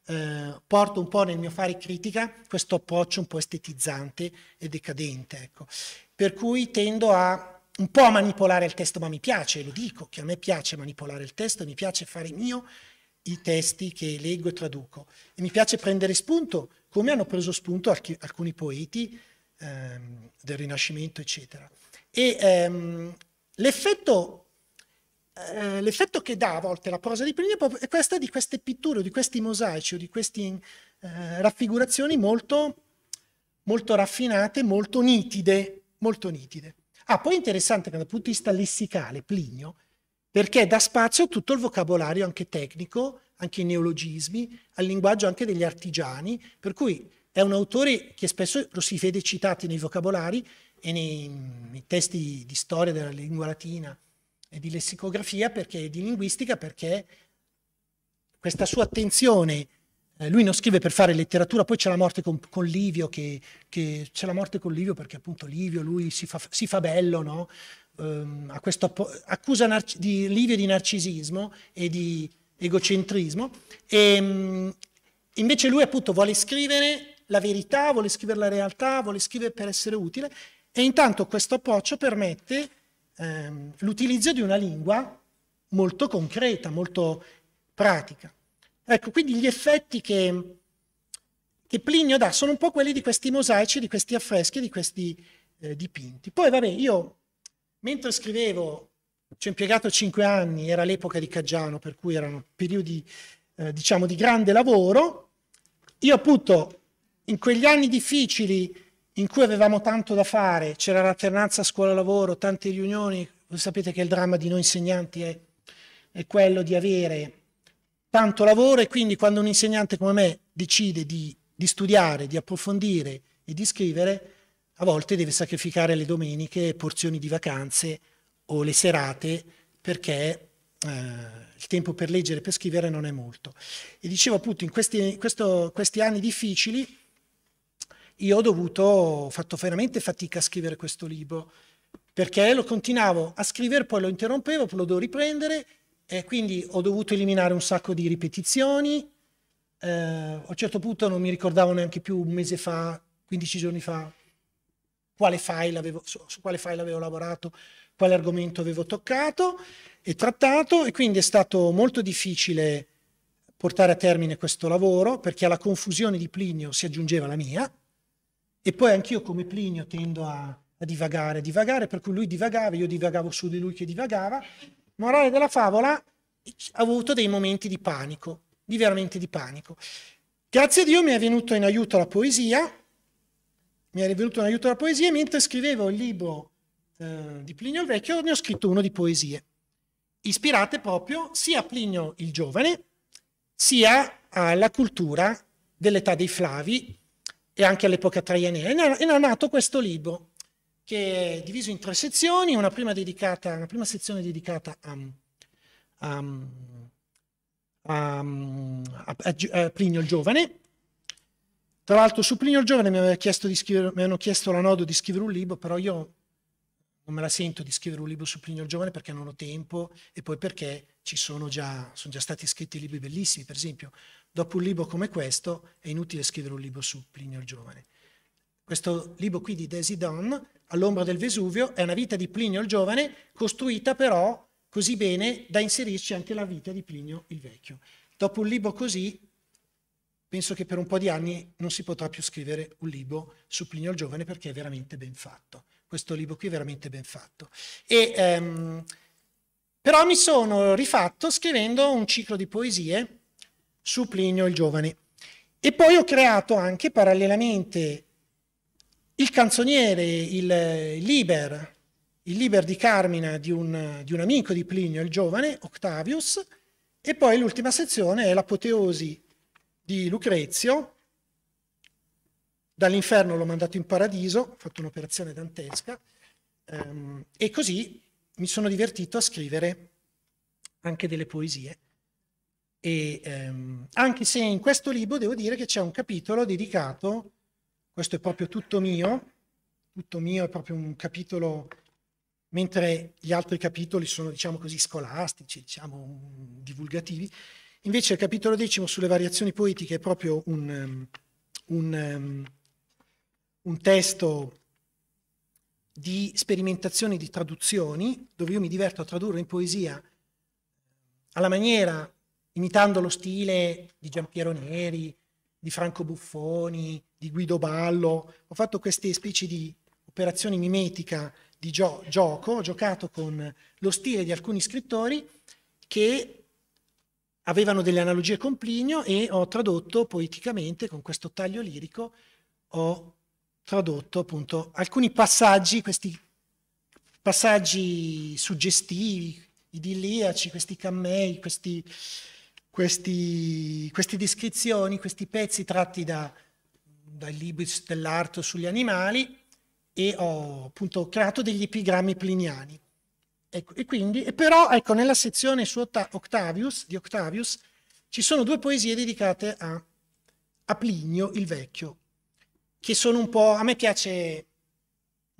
eh, porto un po' nel mio fare critica questo approccio un po' estetizzante e decadente, ecco. per cui tendo a un po' a manipolare il testo, ma mi piace, lo dico, che a me piace manipolare il testo, mi piace fare mio i testi che leggo e traduco e mi piace prendere spunto come hanno preso spunto alcuni poeti ehm, del Rinascimento, eccetera. E ehm, l'effetto, eh, l'effetto, che dà a volte la prosa di Plinio è questa di queste pitture, di questi mosaici o di queste eh, raffigurazioni molto, molto raffinate, molto nitide, molto nitide. Ah, poi è interessante che dal punto di vista lessicale Plinio perché dà spazio a tutto il vocabolario anche tecnico, anche i neologismi, al linguaggio anche degli artigiani, per cui è un autore che spesso lo si vede citato nei vocabolari e nei, nei testi di storia della lingua latina e di lessicografia perché, di linguistica perché questa sua attenzione eh, lui non scrive per fare letteratura, poi c'è la morte con, con Livio, che, che c'è la morte con Livio perché appunto Livio, lui si fa, si fa bello, no? Ehm, a questo, accusa di Livio di narcisismo e di egocentrismo, e, ehm, invece lui appunto vuole scrivere la verità, vuole scrivere la realtà, vuole scrivere per essere utile, e intanto questo approccio permette ehm, l'utilizzo di una lingua molto concreta, molto pratica. Ecco, quindi gli effetti che, che, Plinio dà sono un po' quelli di questi mosaici, di questi affreschi, di questi eh, dipinti. Poi, vabbè, io Mentre scrivevo, ci ho impiegato cinque anni, era l'epoca di Caggiano, per cui erano periodi, eh, diciamo, di grande lavoro. Io appunto, in quegli anni difficili in cui avevamo tanto da fare, c'era l'alternanza scuola-lavoro, tante riunioni, voi sapete che il dramma di noi insegnanti è, è quello di avere tanto lavoro e quindi quando un insegnante come me decide di, di studiare, di approfondire e di scrivere, a volte deve sacrificare le domeniche, porzioni di vacanze o le serate perché eh, il tempo per leggere e per scrivere non è molto. E dicevo appunto, in questi, in questo, questi anni difficili io ho dovuto, ho fatto veramente fatica a scrivere questo libro perché lo continuavo a scrivere, poi lo interrompevo, poi lo devo riprendere e quindi ho dovuto eliminare un sacco di ripetizioni. Eh, a un certo punto non mi ricordavo neanche più un mese fa, 15 giorni fa, quale file avevo, su, su quale file avevo lavorato, quale argomento avevo toccato e trattato e quindi è stato molto difficile portare a termine questo lavoro perché alla confusione di Plinio si aggiungeva la mia e poi anch'io come Plinio tendo a, a divagare, a divagare, per cui lui divagava, io divagavo su di lui che divagava. Morale della favola, ho avuto dei momenti di panico, di veramente di panico. Grazie a Dio mi è venuto in aiuto la poesia mi è venuto un aiuto alla poesia, e mentre scrivevo il libro eh, di Plinio il Vecchio ne ho scritto uno di poesie, ispirate proprio sia a Plinio il Giovane, sia alla cultura dell'età dei Flavi e anche all'epoca traianea. E ne è nato questo libro, che è diviso in tre sezioni, una prima, dedicata, una prima sezione dedicata a, a, a, a Plinio il Giovane, tra l'altro su Plinio il Giovane mi, aveva chiesto di scrivere, mi hanno chiesto la Nodo di scrivere un libro, però io non me la sento di scrivere un libro su Plinio il Giovane perché non ho tempo e poi perché ci sono già, sono già stati scritti libri bellissimi. Per esempio, dopo un libro come questo è inutile scrivere un libro su Plinio il Giovane. Questo libro qui di Daisy Don, All'ombra del Vesuvio, è una vita di Plinio il Giovane costruita però così bene da inserirci anche la vita di Plinio il Vecchio. Dopo un libro così penso che per un po' di anni non si potrà più scrivere un libro su Plinio il Giovane perché è veramente ben fatto. Questo libro qui è veramente ben fatto. E, ehm, però mi sono rifatto scrivendo un ciclo di poesie su Plinio il Giovane. E poi ho creato anche parallelamente il canzoniere, il, il liber, il liber di Carmina di un, di un amico di Plinio il Giovane, Octavius, e poi l'ultima sezione è l'apoteosi di Lucrezio, dall'inferno l'ho mandato in paradiso, ho fatto un'operazione dantesca, ehm, e così mi sono divertito a scrivere anche delle poesie. E, ehm, anche se in questo libro devo dire che c'è un capitolo dedicato, questo è proprio tutto mio, tutto mio è proprio un capitolo, mentre gli altri capitoli sono, diciamo così, scolastici, diciamo, divulgativi, Invece il capitolo decimo sulle variazioni poetiche è proprio un, ehm, un, ehm, un testo di sperimentazioni di traduzioni, dove io mi diverto a tradurre in poesia ehm, alla maniera, imitando lo stile di Giampiero Neri, di Franco Buffoni, di Guido Ballo. Ho fatto queste specie di operazioni mimetica di gio- gioco, ho giocato con lo stile di alcuni scrittori che avevano delle analogie con Plinio e ho tradotto poeticamente con questo taglio lirico, ho tradotto appunto alcuni passaggi, questi passaggi suggestivi, idilliaci, questi cammei, questi, questi, queste descrizioni, questi pezzi tratti da, dai libri dell'arte sugli animali e ho appunto creato degli epigrammi pliniani. Ecco, e quindi, e però, ecco, nella sezione su Octavius, di Octavius ci sono due poesie dedicate a, a Plinio il Vecchio, che sono un po'... A me piace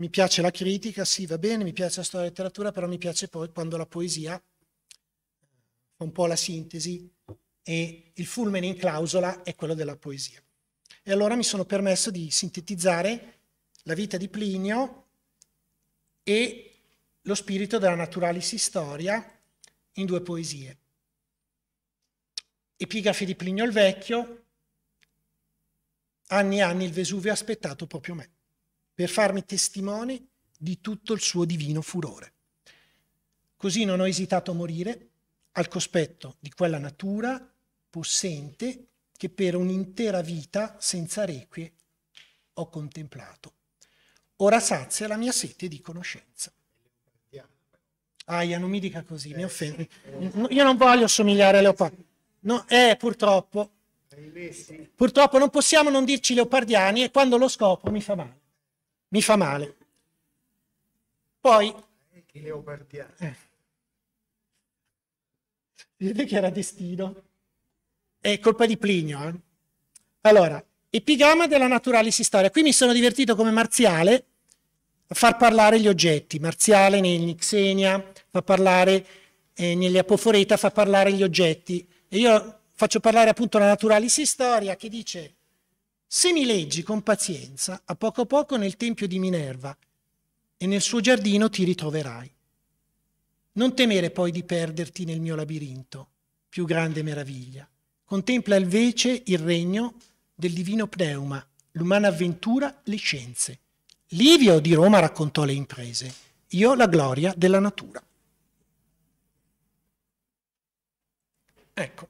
mi piace la critica, sì, va bene, mi piace la storia della letteratura, però mi piace poi quando la poesia fa un po' la sintesi e il fulmine in clausola è quello della poesia. E allora mi sono permesso di sintetizzare la vita di Plinio e lo spirito della Naturalis Historia in due poesie. Epigrafe di Plinio il Vecchio, anni e anni il Vesuvio ha aspettato proprio me, per farmi testimone di tutto il suo divino furore. Così non ho esitato a morire al cospetto di quella natura possente che per un'intera vita senza requie ho contemplato. Ora sazia la mia sete di conoscenza. Aia, non mi dica così, mi eh, offende. Io non voglio somigliare a Leopardi. No, eh, purtroppo. Purtroppo non possiamo non dirci leopardiani e quando lo scopo mi fa male. Mi fa male. Poi... I leopardiani. Eh. Vedete che era destino? È colpa di Plinio. Eh? Allora, epigama della naturalis historia. Qui mi sono divertito come Marziale a far parlare gli oggetti. Marziale, Nenni, Xenia, fa parlare, eh, nell'apoforeta fa parlare gli oggetti. E io faccio parlare appunto la Naturalis Historia che dice se mi leggi con pazienza, a poco a poco nel tempio di Minerva e nel suo giardino ti ritroverai. Non temere poi di perderti nel mio labirinto, più grande meraviglia. Contempla invece il regno del divino pneuma, l'umana avventura, le scienze. Livio di Roma raccontò le imprese, io la gloria della natura. Ecco.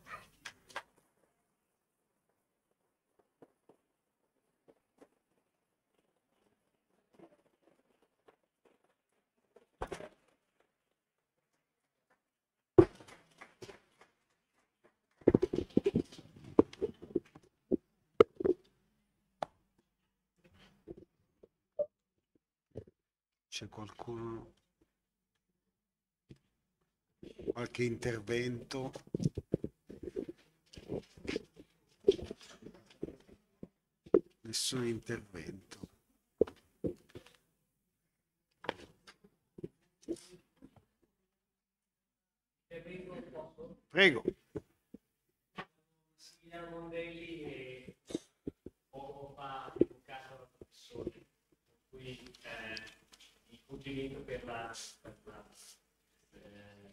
C'è qualcuno? Qualche intervento? Nessun intervento. Prego. Silvia Mondelli e poco fa evocato la professore, per cui eh, il complimento per, la, per, la, eh,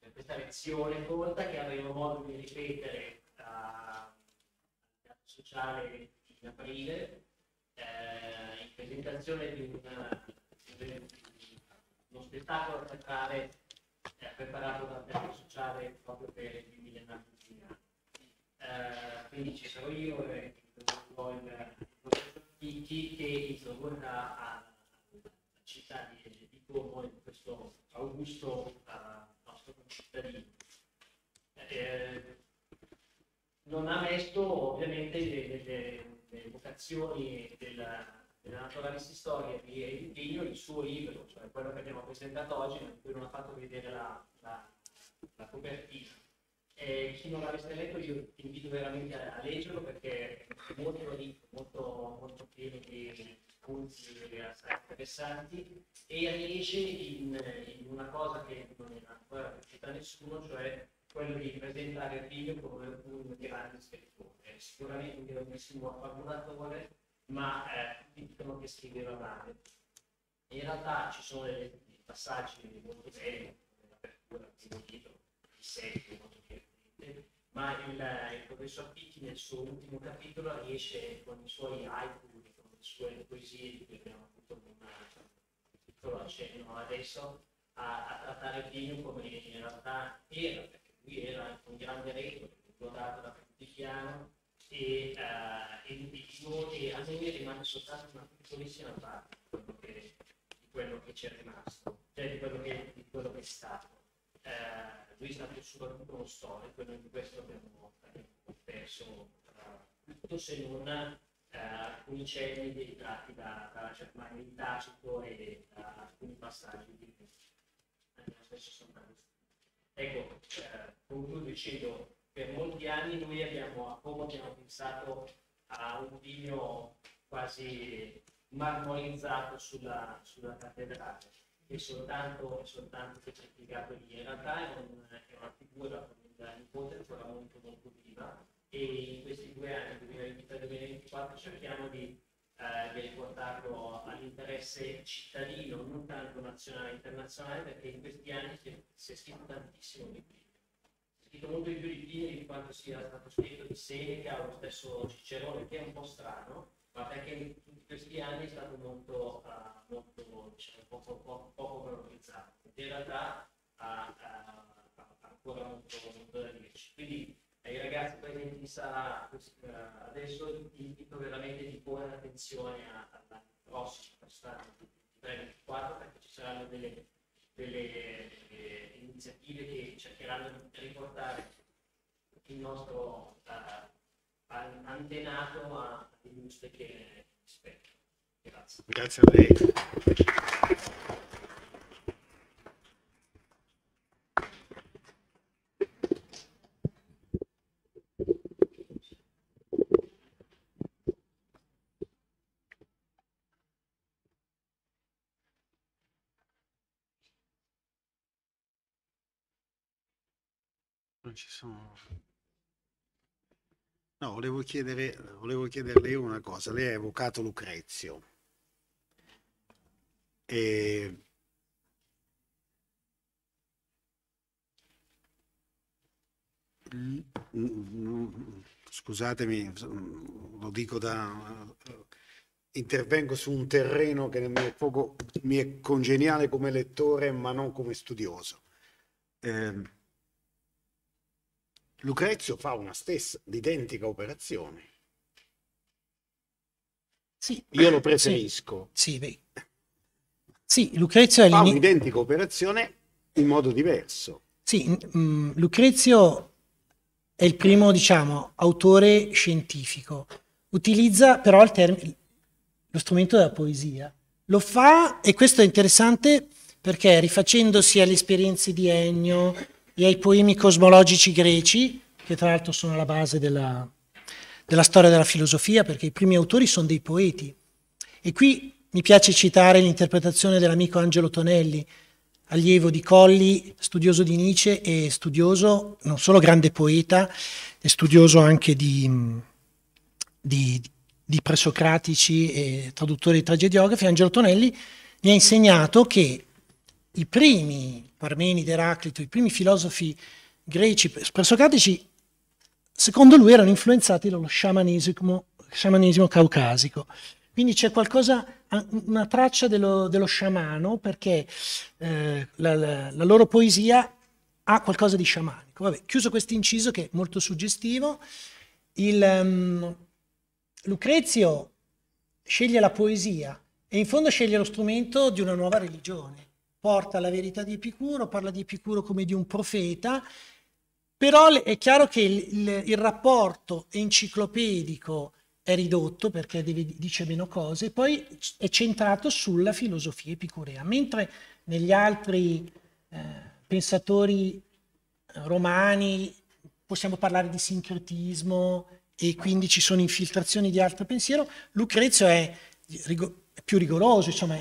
per, questa lezione corta che avevo modo di ripetere a, sociale in aprile, eh, in presentazione di, una, di uno spettacolo teatrale eh, preparato dal Teatro Sociale proprio per il millennato Eh, quindi ci sarò io e il professor Chicchi che introdurrà a, a città di, di Como in questo augusto a, eh, nostro cittadino. Eh, non ha messo ovviamente delle, delle delle vocazioni della, della naturalista storia di Edidio, il suo libro, cioè quello che abbiamo presentato oggi, in cui non ha fatto vedere la, la, la copertina. E chi non l'avesse letto io ti invito veramente a, a leggerlo perché è molto ricco, molto, molto pieno di punti interessanti e riesce in, in, una cosa che non è ancora riuscita nessuno, cioè quello di presentare il figlio come un grande scrittore, eh, sicuramente un grandissimo affabulatore, ma eh, dicono che scriveva male. In realtà ci sono dei passaggi molto belli, nell'apertura, nel libro, di sempre molto divertente, ma il, il professor Picchi nel suo ultimo capitolo riesce con i suoi haiku, con le sue poesie, di cui abbiamo avuto un piccolo accenno adesso, a, a trattare il figlio come in realtà era lui era un grande re, ricordato da Franciano, e, eh, e, e, a noi rimane soltanto una piccolissima parte di quello che, di quello che c'è rimasto, cioè di quello che, di quello che è stato. Eh, lui è stato soprattutto uno storico e noi di questo abbiamo abbiamo perso eh, tutto se non eh, alcuni cenni dati da, dalla Germania di Tacito e da alcuni passaggi di, anche la stessa sostanza. Ecco, eh, concludo dicendo, per molti anni noi abbiamo a Como abbiamo pensato a un vigno quasi marmorizzato sulla, sulla cattedrale che soltanto, soltanto che c'è lì. In realtà è, un, è una figura del nipote ancora molto molto viva e in questi due anni, 2023-2024, cerchiamo di eh, devi portarlo all'interesse cittadino, non tanto nazionale e internazionale, perché in questi anni si è, si è scritto tantissimo di Pliny. Si è scritto molto di più di Pliny di quanto sia stato scritto di Seneca o lo stesso Cicerone, che è un po' strano, ma perché in questi anni è stato molto, uh, molto diciamo, poco, poco, poco valorizzato. In realtà ha, ha, ha ancora molto, molto da dirci. Quindi, ai ragazzi presenti in sala eh, adesso ti invito veramente di porre attenzione all'anno prossimo, quest'anno 2023-2024, perché ci saranno delle, delle, delle, eh, iniziative che cercheranno di riportare il nostro uh, antenato alle industrie che rispecchiano. Grazie. Grazie a lei. ci sono. No, volevo, chiedere, volevo chiederle una cosa. Lei ha evocato Lucrezio. E... Scusatemi, lo dico da... Intervengo su un terreno che mi è, poco, mi è congeniale come lettore, ma non come studioso. Eh Lucrezio fa una stessa, identica operazione. Sì, Io lo eh, preferisco. Sì, sì, sì Lucrezio è fa un'identica operazione in modo diverso. Sì, mh, mm, Lucrezio è il primo, diciamo, autore scientifico. Utilizza però il termine, lo strumento della poesia. Lo fa, e questo è interessante perché rifacendosi alle esperienze di Ennio, e ai poemi cosmologici greci, che tra l'altro sono la base della, della storia della filosofia, perché i primi autori sono dei poeti. E qui mi piace citare l'interpretazione dell'amico Angelo Tonelli, allievo di Colli, studioso di Nietzsche e studioso, non solo grande poeta, e studioso anche di, di, di presocratici e traduttore di tragediografi, Angelo Tonelli mi ha insegnato che i primi, Parmenide, Eraclito, i primi filosofi greci presocratici, secondo lui erano influenzati dallo sciamanesimo, sciamanesimo caucasico. Quindi c'è qualcosa, una traccia dello, dello sciamano, perché eh, la, la, la, loro poesia ha qualcosa di sciamanico. Vabbè, chiuso questo inciso che è molto suggestivo, il, um, Lucrezio sceglie la poesia e in fondo sceglie lo strumento di una nuova religione porta la verità di Epicuro, parla di Epicuro come di un profeta, però è chiaro che il, il, il rapporto enciclopedico è ridotto perché deve, dice meno cose, poi è centrato sulla filosofia epicurea, mentre negli altri eh, pensatori romani possiamo parlare di sincretismo e quindi ci sono infiltrazioni di altro pensiero, Lucrezio è più rigoroso, insomma,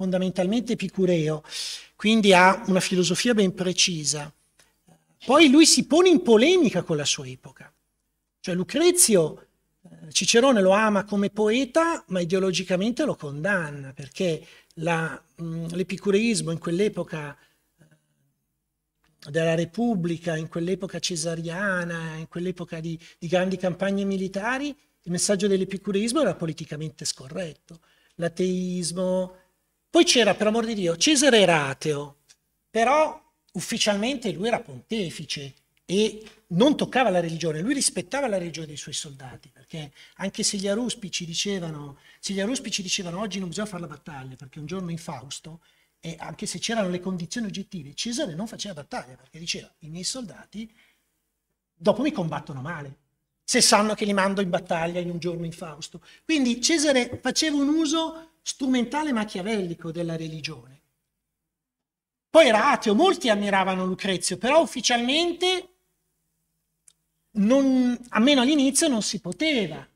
fondamentalmente epicureo, quindi ha una filosofia ben precisa. Poi lui si pone in polemica con la sua epoca. Cioè Lucrezio, eh, Cicerone lo ama come poeta, ma ideologicamente lo condanna, perché l'epicureismo in quell'epoca eh, della Repubblica, in quell'epoca cesariana, in quell'epoca di, di grandi campagne militari, il messaggio dell'epicureismo era politicamente scorretto. L'ateismo, poi c'era, per amor di Dio, Cesare era ateo, però ufficialmente lui era pontefice e non toccava la religione, lui rispettava la religione dei suoi soldati, perché anche se gli aruspici dicevano, se gli aruspici dicevano oggi non bisogna fare la battaglia, perché un giorno in Fausto, e anche se c'erano le condizioni oggettive, Cesare non faceva battaglia, perché diceva i miei soldati dopo mi combattono male, se sanno che li mando in battaglia in un giorno in Fausto. Quindi Cesare faceva un uso strumentale machiavellico della religione. Poi era ateo, molti ammiravano Lucrezio, però ufficialmente, non, almeno all'inizio, non si poteva.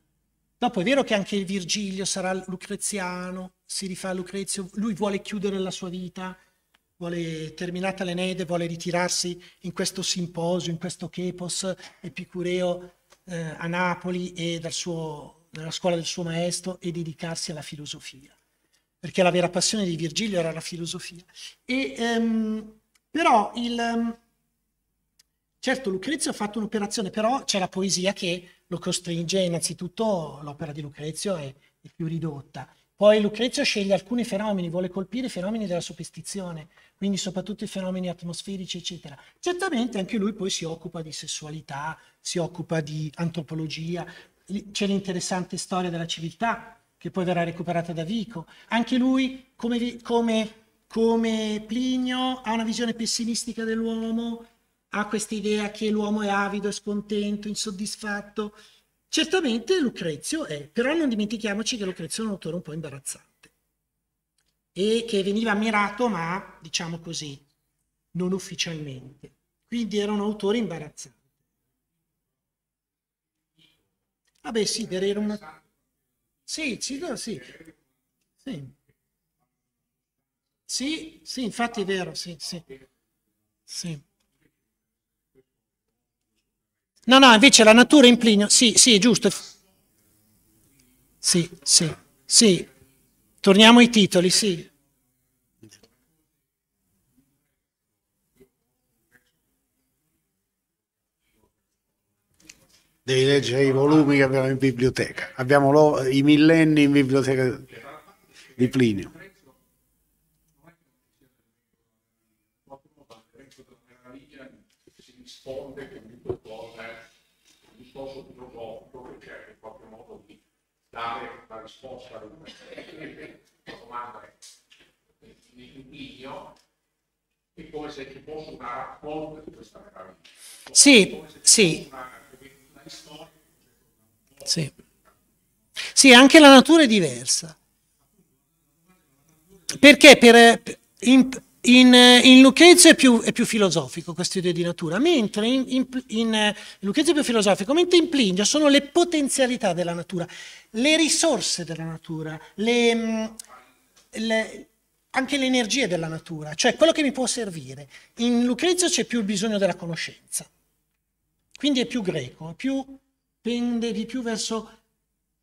Dopo è vero che anche Virgilio sarà lucreziano, si rifà a Lucrezio, lui vuole chiudere la sua vita, vuole, terminata l'Eneide, vuole ritirarsi in questo simposio, in questo Chepos epicureo eh, a Napoli e dal suo, dalla scuola del suo maestro e dedicarsi alla filosofia perché la vera passione di Virgilio era la filosofia. E, ehm, però il... Ehm, certo, Lucrezio ha fatto un'operazione, però c'è la poesia che lo costringe, innanzitutto l'opera di Lucrezio è, è più ridotta. Poi Lucrezio sceglie alcuni fenomeni, vuole colpire i fenomeni della superstizione, quindi soprattutto i fenomeni atmosferici, eccetera. Certamente anche lui poi si occupa di sessualità, si occupa di antropologia, c'è l'interessante storia della civiltà che poi verrà recuperata da Vico. Anche lui, come, come, come Plinio, ha una visione pessimistica dell'uomo, ha questa idea che l'uomo è avido, è scontento, insoddisfatto. Certamente Lucrezio è, però non dimentichiamoci che Lucrezio è un autore un po' imbarazzante e che veniva ammirato, ma diciamo così, non ufficialmente. Quindi era un autore imbarazzante. Vabbè, sì, era una... Sì, ci, sì. Sì. Sì, sì, infatti è vero, sì, sì. sì. No, no, invece la natura in Plinio, sì, sì, è giusto. Sì, sì, sì. Torniamo ai titoli, sì. Devi leggere i volumi che abbiamo in biblioteca. Abbiamo lo, i millenni in biblioteca di Plinio. risponde comunque con un discorso filosofico che cerca in qualche modo di dare la risposta alla domanda di Plinio è come se ci fosse una raccolta di questa meraviglia. Sì, sì. Una sì. sì, anche la natura è diversa. Perché per, in, in, in Lucrezio è più, è più, filosofico questa idea di natura, mentre in, in, in eh, Lucrezio è più filosofico, mentre in Plinio sono le potenzialità della natura, le risorse della natura, le, mm, le, anche le energie della natura, cioè quello che mi può servire. In Lucrezio c'è più il bisogno della conoscenza. Quindi è più greco, più, pende di più verso,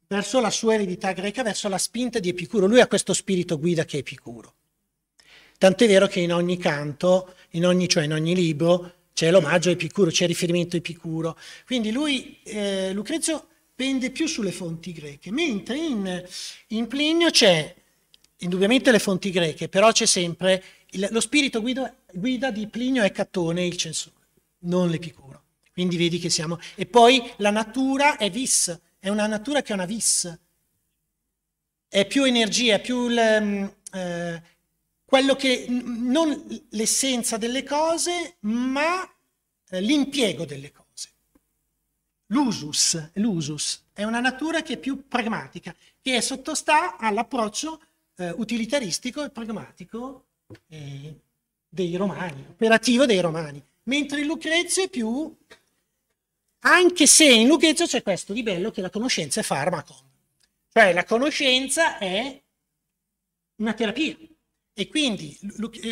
verso la sua eredità greca, verso la spinta di Epicuro. Lui ha questo spirito guida che è Epicuro. Tant'è vero che in ogni canto, in ogni, cioè in ogni libro, c'è l'omaggio a Epicuro, c'è il riferimento a Epicuro. Quindi lui, eh, Lucrezio, pende più sulle fonti greche, mentre in, in Plinio c'è indubbiamente le fonti greche, però c'è sempre il, lo spirito guida, guida di Plinio e Catone, il censore, non l'Epicuro. Quindi vedi che siamo... E poi la natura è vis, è una natura che è una vis. È più energia, è più... Il, ehm, eh, quello che... non l'essenza delle cose, ma eh, l'impiego delle cose. L'usus, l'usus è una natura che è più pragmatica, che sottostà all'approccio eh, utilitaristico e pragmatico eh, dei romani, operativo dei romani, mentre Lucrezio è più anche se in Lucrezio c'è questo livello che la conoscenza è farmaco, cioè la conoscenza è una terapia. E quindi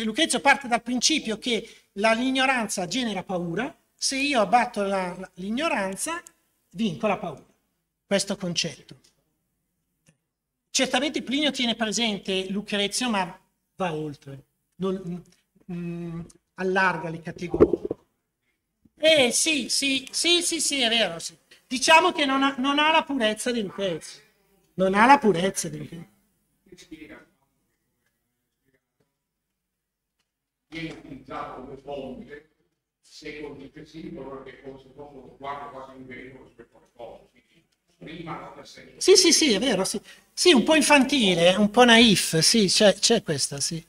Lucrezio parte dal principio che l'ignoranza genera paura, se io abbatto l'ignoranza vinco la paura. Questo concetto. Certamente Plinio tiene presente Lucrezio, ma va oltre, non, mh, mm, mm, allarga le categorie. Eh sì, sì, sì, sì, sì, è vero. Sì. Diciamo che non ha, non ha, la purezza di un pezzo. Non ha la purezza del pezzo. Viene utilizzato come fonte, se con difensivo, allora che come se fosse un quadro quasi in vero rispetto alle cose. Prima Sì, sì, sì, è vero, sì. Sì, un po' infantile, un po' naif, sì, c'è questa, sì.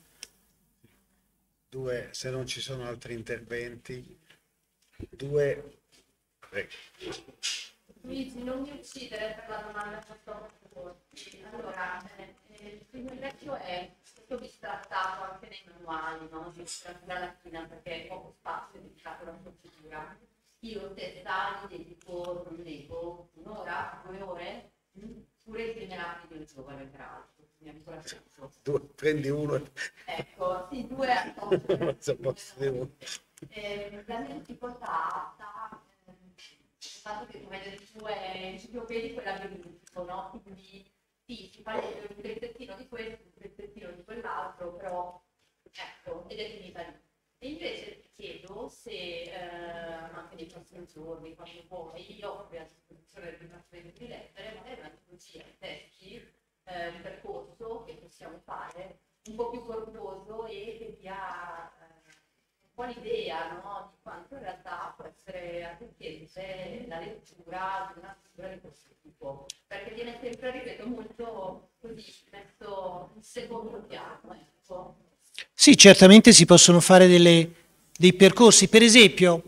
Due, se non ci sono altri interventi due... Ecco. Luigi, non mi uccidere per la domanda che sto porti. Allora, eh, il vecchio è stato bistrattato anche nei manuali, no? alla Latina perché è poco spazio è dedicato alla procedura. Io testa mi dedico, non dedico un'ora, due ore, mm. pure il generale del giovane, peraltro. Due, prendi uno. Ecco, sì, due a posto. Ehm, eh, la mia difficoltà sta nel fatto che, come hai detto tu, è enciclopedico e labirintico, no? Quindi sì, si parla di un pezzettino di questo, un pezzettino di quell'altro, però ecco, ed è finita lì. E invece ti chiedo se, eh, anche nei prossimi giorni, quando vuoi, io ho a disposizione di un'altra di Lettere, magari una tipologia di testi, eh, un percorso che possiamo fare un po' più corposo e che dia un'idea no? di quanto in realtà può essere arricchente la lettura di una figura di questo tipo, perché viene sempre, ripeto, molto così messo in secondo piano. Ecco. Sì, certamente si possono fare delle, dei percorsi. Per esempio,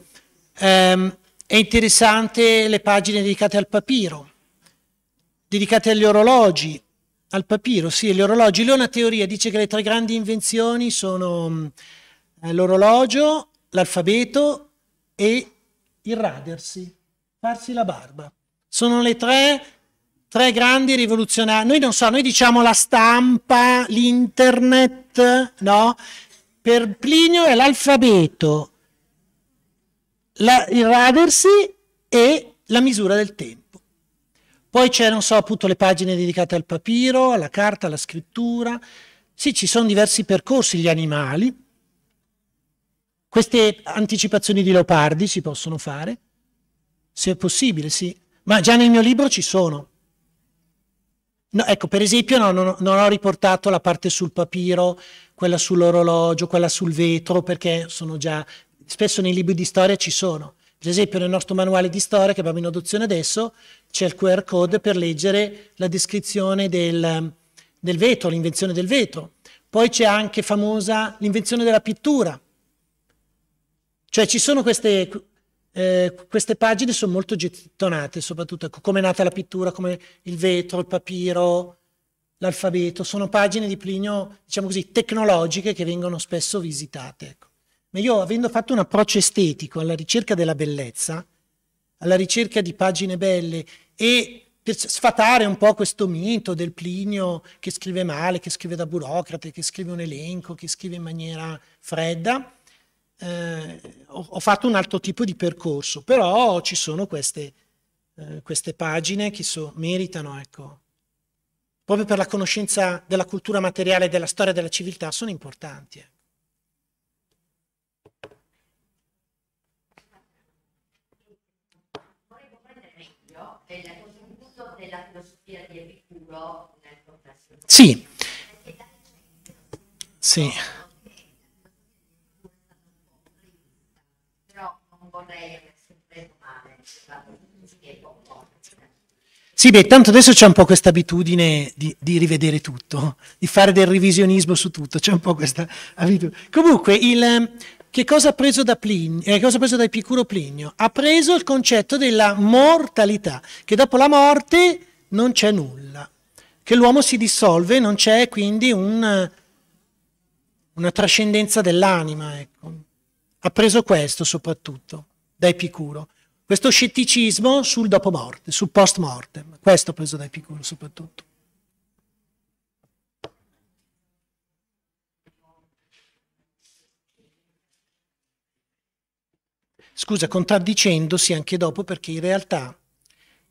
ehm, è interessante le pagine dedicate al papiro, dedicate agli orologi, al papiro, sì, agli orologi. Lui ha una teoria, dice che le tre grandi invenzioni sono eh, l'orologio, l'alfabeto e il radersi, farsi la barba. Sono le tre, tre grandi rivoluzionari. Noi non so, noi diciamo la stampa, l'internet, no? Per Plinio è l'alfabeto, la, il radersi e la misura del tempo. Poi c'è, non so, appunto le pagine dedicate al papiro, alla carta, alla scrittura. Sì, ci sono diversi percorsi, gli animali, queste anticipazioni di leopardi si possono fare? Se è possibile, sì. Ma già nel mio libro ci sono. No, ecco, per esempio, no, non, non, ho riportato la parte sul papiro, quella sull'orologio, quella sul vetro, perché sono già. Spesso nei libri di storia ci sono. Per esempio, nel nostro manuale di storia che abbiamo in adozione adesso c'è il QR code per leggere la descrizione del, del vetro, l'invenzione del vetro. Poi c'è anche famosa l'invenzione della pittura cioè ci sono queste, eh, queste pagine sono molto gettonate, soprattutto ecco, come è nata la pittura, come il vetro, il papiro, l'alfabeto, sono pagine di Plinio, diciamo così, tecnologiche che vengono spesso visitate. Ecco. Ma io, avendo fatto un approccio estetico alla ricerca della bellezza, alla ricerca di pagine belle e per sfatare un po' questo mito del Plinio che scrive male, che scrive da burocrate, che scrive un elenco, che scrive in maniera fredda, eh, ho, ho, fatto un altro tipo di percorso, però ci sono queste, eh, queste pagine che so, meritano, ecco, proprio per la conoscenza della cultura materiale della storia della civiltà, sono importanti. Ecco. Eh, della filosofia di Epicuro nel contesto. Sì. Sì. vorrei aver interpreto male, spiego un sì, beh, tanto adesso c'è un po' questa abitudine di, di, rivedere tutto, di fare del revisionismo su tutto, c'è un po' questa abitudine. Comunque, il, ehm, che cosa ha preso da, Plinio, eh, cosa ha preso da Epicuro Plinio? Ha preso il concetto della mortalità, che dopo la morte non c'è nulla, che l'uomo si dissolve, non c'è quindi un, una trascendenza dell'anima. Ecco. Ha preso questo soprattutto da Epicuro. Questo scetticismo sul dopomorte, sul post mortem, questo preso da Epicuro soprattutto. Scusa, contraddicendosi anche dopo perché in realtà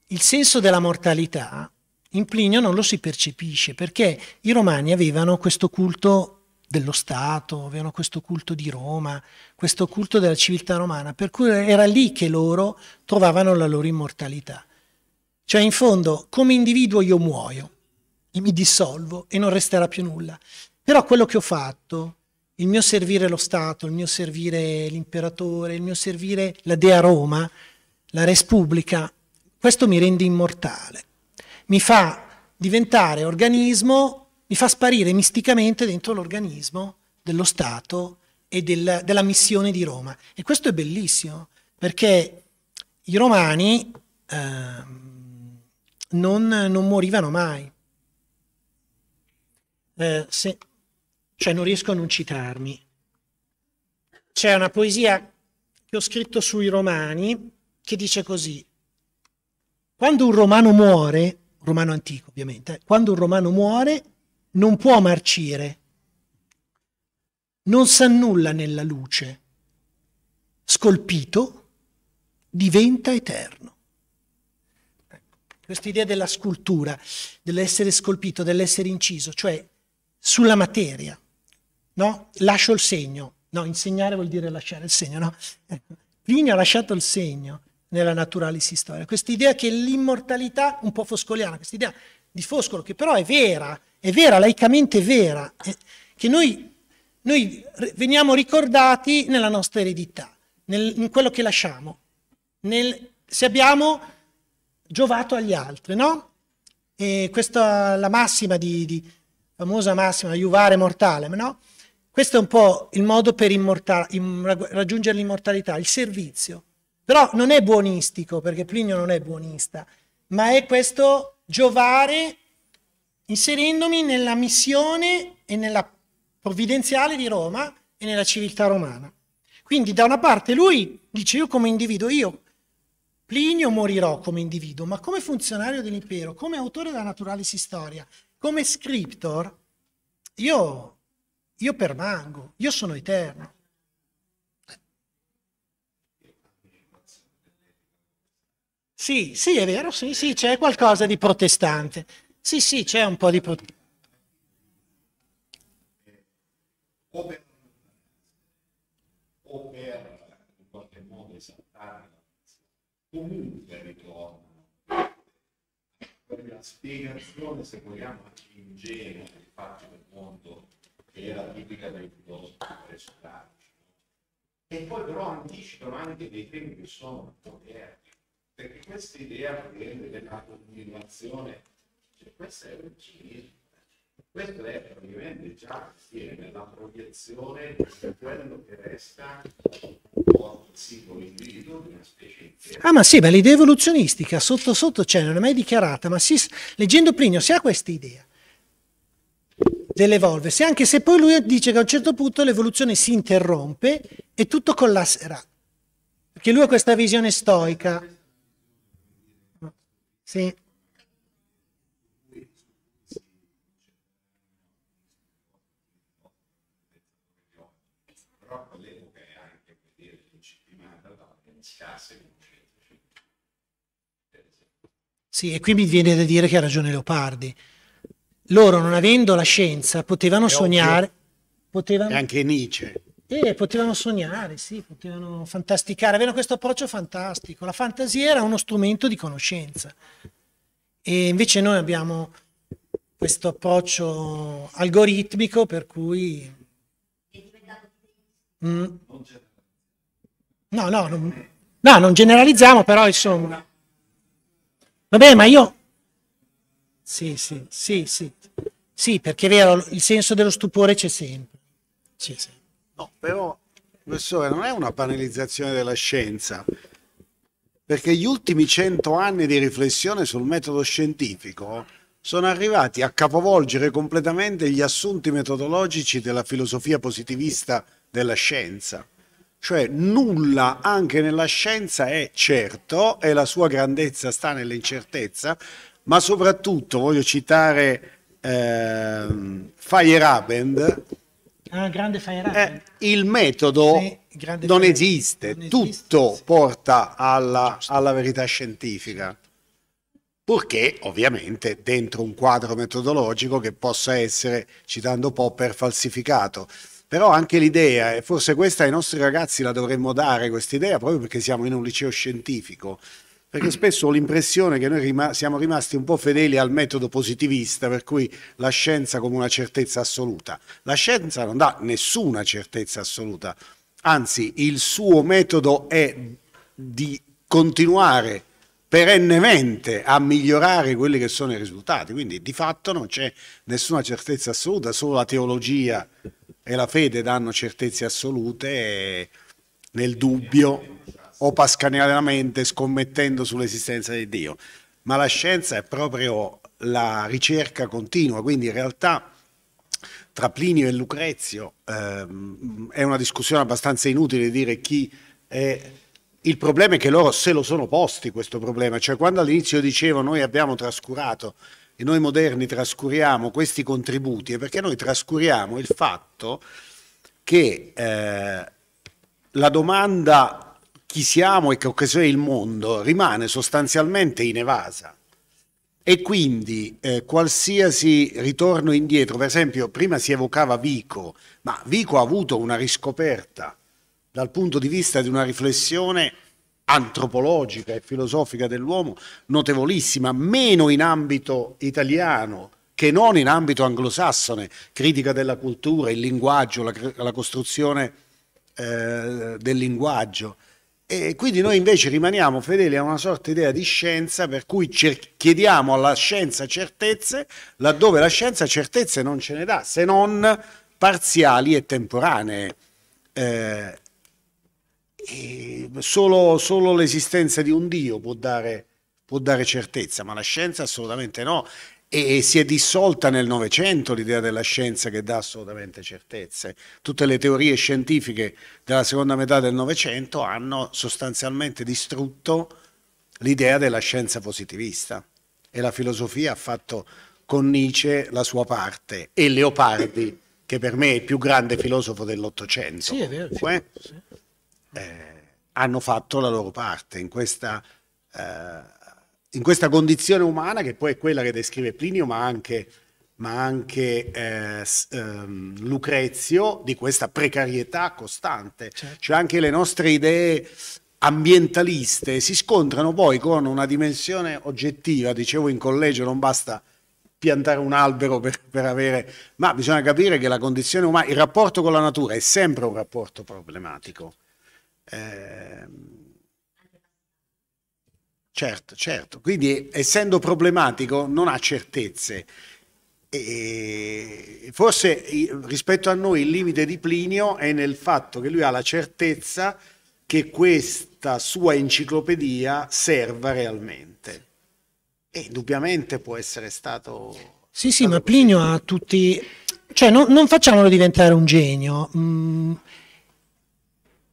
il senso della mortalità in Plinio non lo si percepisce perché i romani avevano questo culto dello Stato, avevano questo culto di Roma, questo culto della civiltà romana, per cui era lì che loro trovavano la loro immortalità. Cioè in fondo come individuo io muoio e mi dissolvo e non resterà più nulla. Però quello che ho fatto, il mio servire lo Stato, il mio servire l'imperatore, il mio servire la Dea Roma, la Respubblica, questo mi rende immortale. Mi fa diventare organismo mi fa sparire misticamente dentro l'organismo dello Stato e del, della missione di Roma. E questo è bellissimo, perché i romani eh, non, non, morivano mai. Eh, se, cioè non riesco a non citarmi. C'è una poesia che ho scritto sui romani che dice così, quando un romano muore, romano antico ovviamente, eh, quando un romano muore non può marcire, non sa nulla nella luce, scolpito diventa eterno. Ecco, Questa idea della scultura, dell'essere scolpito, dell'essere inciso, cioè sulla materia, no? Lascio il segno, no? Insegnare vuol dire lasciare il segno, no? Plinio ha lasciato il segno nella Naturalis Historia. Questa idea che l'immortalità, un po' foscoliana, questa idea di Foscolo, che però è vera, è vera, laicamente vera, eh, che noi, noi, veniamo ricordati nella nostra eredità, nel, in quello che lasciamo, nel, se abbiamo giovato agli altri, no? E questa è la massima di, di famosa massima, Juvare mortale, no? Questo è un po' il modo per immorta- raggiungere l'immortalità, il servizio. Però non è buonistico, perché Plinio non è buonista, ma è questo giovare inserendomi nella missione e nella provvidenziale di Roma e nella civiltà romana. Quindi da una parte lui dice io come individuo, io Plinio morirò come individuo, ma come funzionario dell'impero, come autore della Naturalis Historia, come scriptor, io, io permango, io sono eterno. Sì, sì, è vero, sì, sì, c'è qualcosa di protestante. Sì, sì, c'è un po' di protestante. O per, o per in qualche modo esaltare comunque ritorna quella spiegazione, se vogliamo, anche ingenua dei fatti del mondo che era tipica dei filosofi presocratici. E poi però anticipano anche dei temi che sono moderni perché questa idea prende della continuazione, cioè questa è un cinismo. Questo è praticamente già assieme la proiezione di quello che resta singolo individuo di specie Ah, ma sì, ma l'idea evoluzionistica sotto sotto c'è, cioè, non è mai dichiarata, ma si, leggendo Plinio si ha questa idea dell'evolversi, anche se poi lui dice che a un certo punto l'evoluzione si interrompe e tutto collasserà. Perché lui ha questa visione stoica. Sì. Però all'epoca è anche per dire disciplinata da scarse Sì, e qui mi viene da dire che ha ragione Leopardi. Loro, non avendo la scienza, potevano è sognare. Potevano... E anche Nietzsche. E potevano sognare, sì, potevano fantasticare, avevano questo approccio fantastico. La fantasia era uno strumento di conoscenza. E invece noi abbiamo questo approccio algoritmico per cui... Mm. No, no, non, no, non generalizziamo, però insomma... Vabbè, ma io... Sì, sì, sì, sì. Sì, perché è vero, il senso dello stupore c'è sempre. C'è sempre. No, però, professore, non è una panelizzazione della scienza, perché gli ultimi cento anni di riflessione sul metodo scientifico sono arrivati a capovolgere completamente gli assunti metodologici della filosofia positivista della scienza. Cioè nulla anche nella scienza è certo e la sua grandezza sta nell'incertezza, ma soprattutto voglio citare eh, Feyerabend, Ah, grande fire eh, il metodo sì, non, esiste. non, esiste. tutto sì. porta alla, alla, verità scientifica. Purché ovviamente dentro un quadro metodologico che possa essere, citando Popper, falsificato. Però anche l'idea, e forse questa ai nostri ragazzi la dovremmo dare, questa idea, proprio perché siamo in un liceo scientifico, perché spesso ho l'impressione che noi rima siamo rimasti un po' fedeli al metodo positivista, per cui la scienza come una certezza assoluta. La scienza non dà nessuna certezza assoluta, anzi il suo metodo è di continuare perennemente a migliorare quelli che sono i risultati, quindi di fatto non c'è nessuna certezza assoluta, solo la teologia e la fede danno certezze assolute e nel dubbio o pascanianamente scommettendo sull'esistenza di Dio, ma la scienza è proprio la ricerca continua, quindi in realtà tra Plinio e Lucrezio ehm, è una discussione abbastanza inutile dire chi è... Il problema è che loro se lo sono posti questo problema, cioè quando all'inizio dicevo noi abbiamo trascurato e noi moderni trascuriamo questi contributi è perché noi trascuriamo il fatto che eh, la domanda chi siamo e che occasione il mondo rimane sostanzialmente in evasa. E quindi eh, qualsiasi ritorno indietro, per esempio prima si evocava Vico, ma Vico ha avuto una riscoperta dal punto di vista di una riflessione antropologica e filosofica dell'uomo notevolissima, meno in ambito italiano che non in ambito anglosassone, critica della cultura, il linguaggio, la, la costruzione eh, del linguaggio. E quindi noi invece rimaniamo fedeli a una sorta di idea di scienza per cui chiediamo alla scienza certezze laddove la scienza certezze non ce ne dà, se non parziali e temporanee. Eh, e solo, solo l'esistenza di un Dio può dare, può dare certezza, ma la scienza assolutamente no e si è dissolta nel Novecento l'idea della scienza che dà assolutamente certezze. Tutte le teorie scientifiche della seconda metà del Novecento hanno sostanzialmente distrutto l'idea della scienza positivista e la filosofia ha fatto con Nietzsche la sua parte e Leopardi, che per me è il più grande filosofo dell'Ottocento, sì, eh, hanno fatto la loro parte in questa... Eh, in questa condizione umana che poi è quella che descrive Plinio, ma anche, ma anche eh, ehm, Lucrezio, di questa precarietà costante. Certo. Cioè anche le nostre idee ambientaliste si scontrano poi con una dimensione oggettiva. Dicevo in collegio non basta piantare un albero per, per, avere, ma bisogna capire che la condizione umana, il rapporto con la natura è sempre un rapporto problematico. Eh, Certo, certo. Quindi essendo problematico non ha certezze. E forse rispetto a noi il limite di Plinio è nel fatto che lui ha la certezza che questa sua enciclopedia serva realmente. E indubbiamente può essere stato... Sì, stato sì, ma Plinio ha tutti... Cioè, no, non facciamolo diventare un genio. Mm,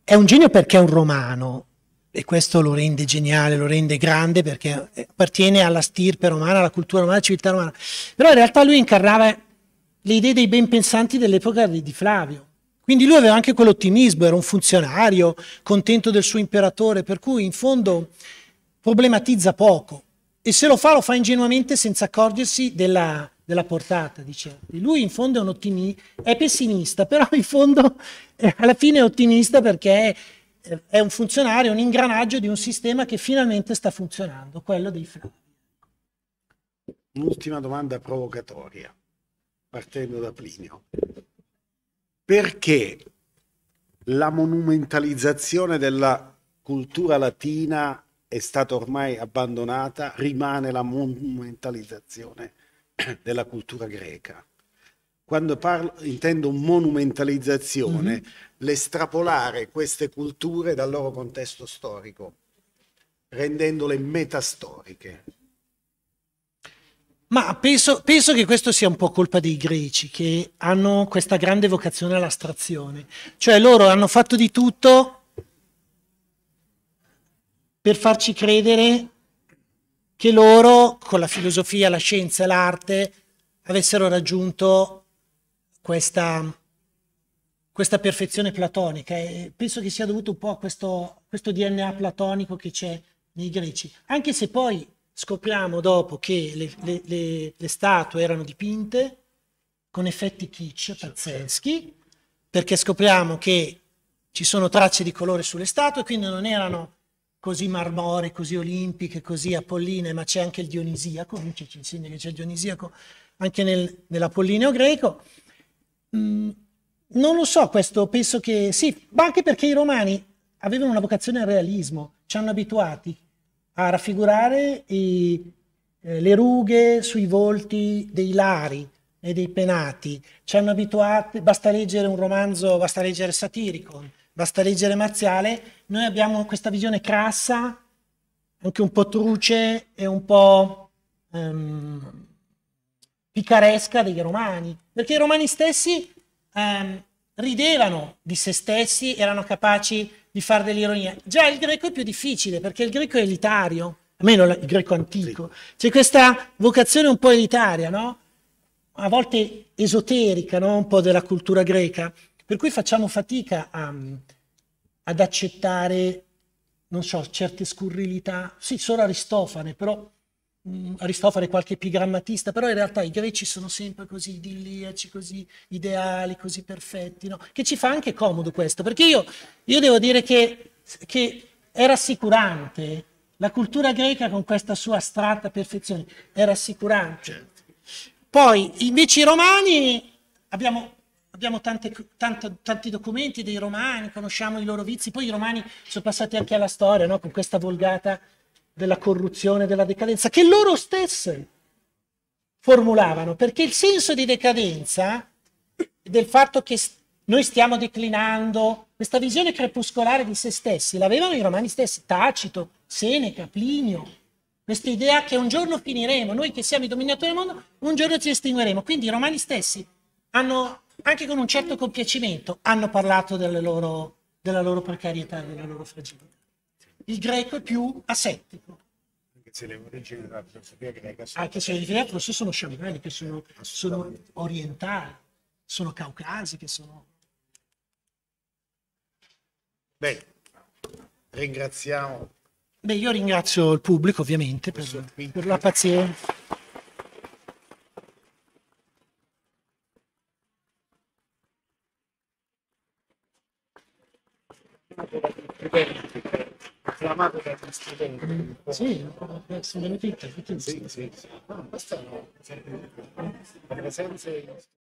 è un genio perché è un romano, e questo lo rende geniale, lo rende grande perché appartiene alla stirpe romana, alla cultura romana, alla civiltà romana. Però in realtà lui incarnava le idee dei ben pensanti dell'epoca di Flavio. Quindi lui aveva anche quell'ottimismo, era un funzionario, contento del suo imperatore, per cui in fondo problematizza poco. E se lo fa, lo fa ingenuamente senza accorgersi della, della portata di Lui in fondo è, è pessimista, però in fondo alla fine è ottimista perché è un funzionario, un ingranaggio di un sistema che finalmente sta funzionando, quello dei Flavi. Un'ultima domanda provocatoria, partendo da Plinio. Perché la monumentalizzazione della cultura latina è stata ormai abbandonata, rimane la monumentalizzazione della cultura greca. Quando parlo, intendo monumentalizzazione, mm -hmm l'estrapolare queste culture dal loro contesto storico, rendendole metastoriche. Ma penso, penso, che questo sia un po' colpa dei greci che hanno questa grande vocazione all'astrazione. Cioè loro hanno fatto di tutto per farci credere che loro, con la filosofia, la scienza e l'arte, avessero raggiunto questa, questa perfezione platonica e penso che sia dovuto un po' a questo, questo DNA platonico che c'è nei greci, anche se poi scopriamo dopo che le, le, le, le statue erano dipinte con effetti kitsch pazzeschi, perché scopriamo che ci sono tracce di colore sulle statue, quindi non erano così marmore, così olimpiche, così apolline, ma c'è anche il dionisiaco, Luce ci insegna che c'è il dionisiaco anche nel, nell'apollineo greco. Mm non lo so, questo penso che sì, ma anche perché i romani avevano una vocazione al realismo, ci hanno abituati a raffigurare i, eh, le rughe sui volti dei lari e dei penati, ci hanno abituati, basta leggere un romanzo, basta leggere satirico, basta leggere Marziale, noi abbiamo questa visione crassa, anche un po' truce e un po' ehm, picaresca dei romani, perché i romani stessi ehm, ridevano di se stessi, erano capaci di fare dell'ironia. Già il greco è più difficile perché il greco è elitario, almeno il greco antico, c'è questa vocazione un po' elitaria, no? a volte esoterica, no? un po' della cultura greca, per cui facciamo fatica a, ehm, ad accettare, non so, certe scurrilità. Sì, solo Aristofane, però Mm, Aristofane qualche epigrammatista, però in realtà i greci sono sempre così idilliaci, così ideali, così perfetti, no? che ci fa anche comodo questo, perché io, io devo dire che, che è rassicurante, la cultura greca con questa sua astratta perfezione è rassicurante. Poi invece i romani, abbiamo, abbiamo tante, tanto, tanti documenti dei romani, conosciamo i loro vizi, poi i romani sono passati anche alla storia, no? con questa volgata della corruzione, della decadenza, che loro stesse formulavano, perché il senso di decadenza, del fatto che noi stiamo declinando, questa visione crepuscolare di se stessi, l'avevano i romani stessi, Tacito, Seneca, Plinio, questa idea che un giorno finiremo, noi che siamo i dominatori del mondo, un giorno ci estingueremo. Quindi i romani stessi hanno, anche con un certo compiacimento, hanno parlato delle loro, della loro precarietà, della loro fragilità il greco è più asettico. Anche se le origini della filosofia greca sono... Anche se le idee forse sono sciamaniche, sono, sono orientali, sono caucasiche, sono... Bene, ringraziamo. Beh, io ringrazio il pubblico ovviamente per, per la pazienza. Grazie acclamato dai nostri tempi. Sì, eh, sono benefitto, tutti insieme. Sì, sì, sì. No, questa è una presenza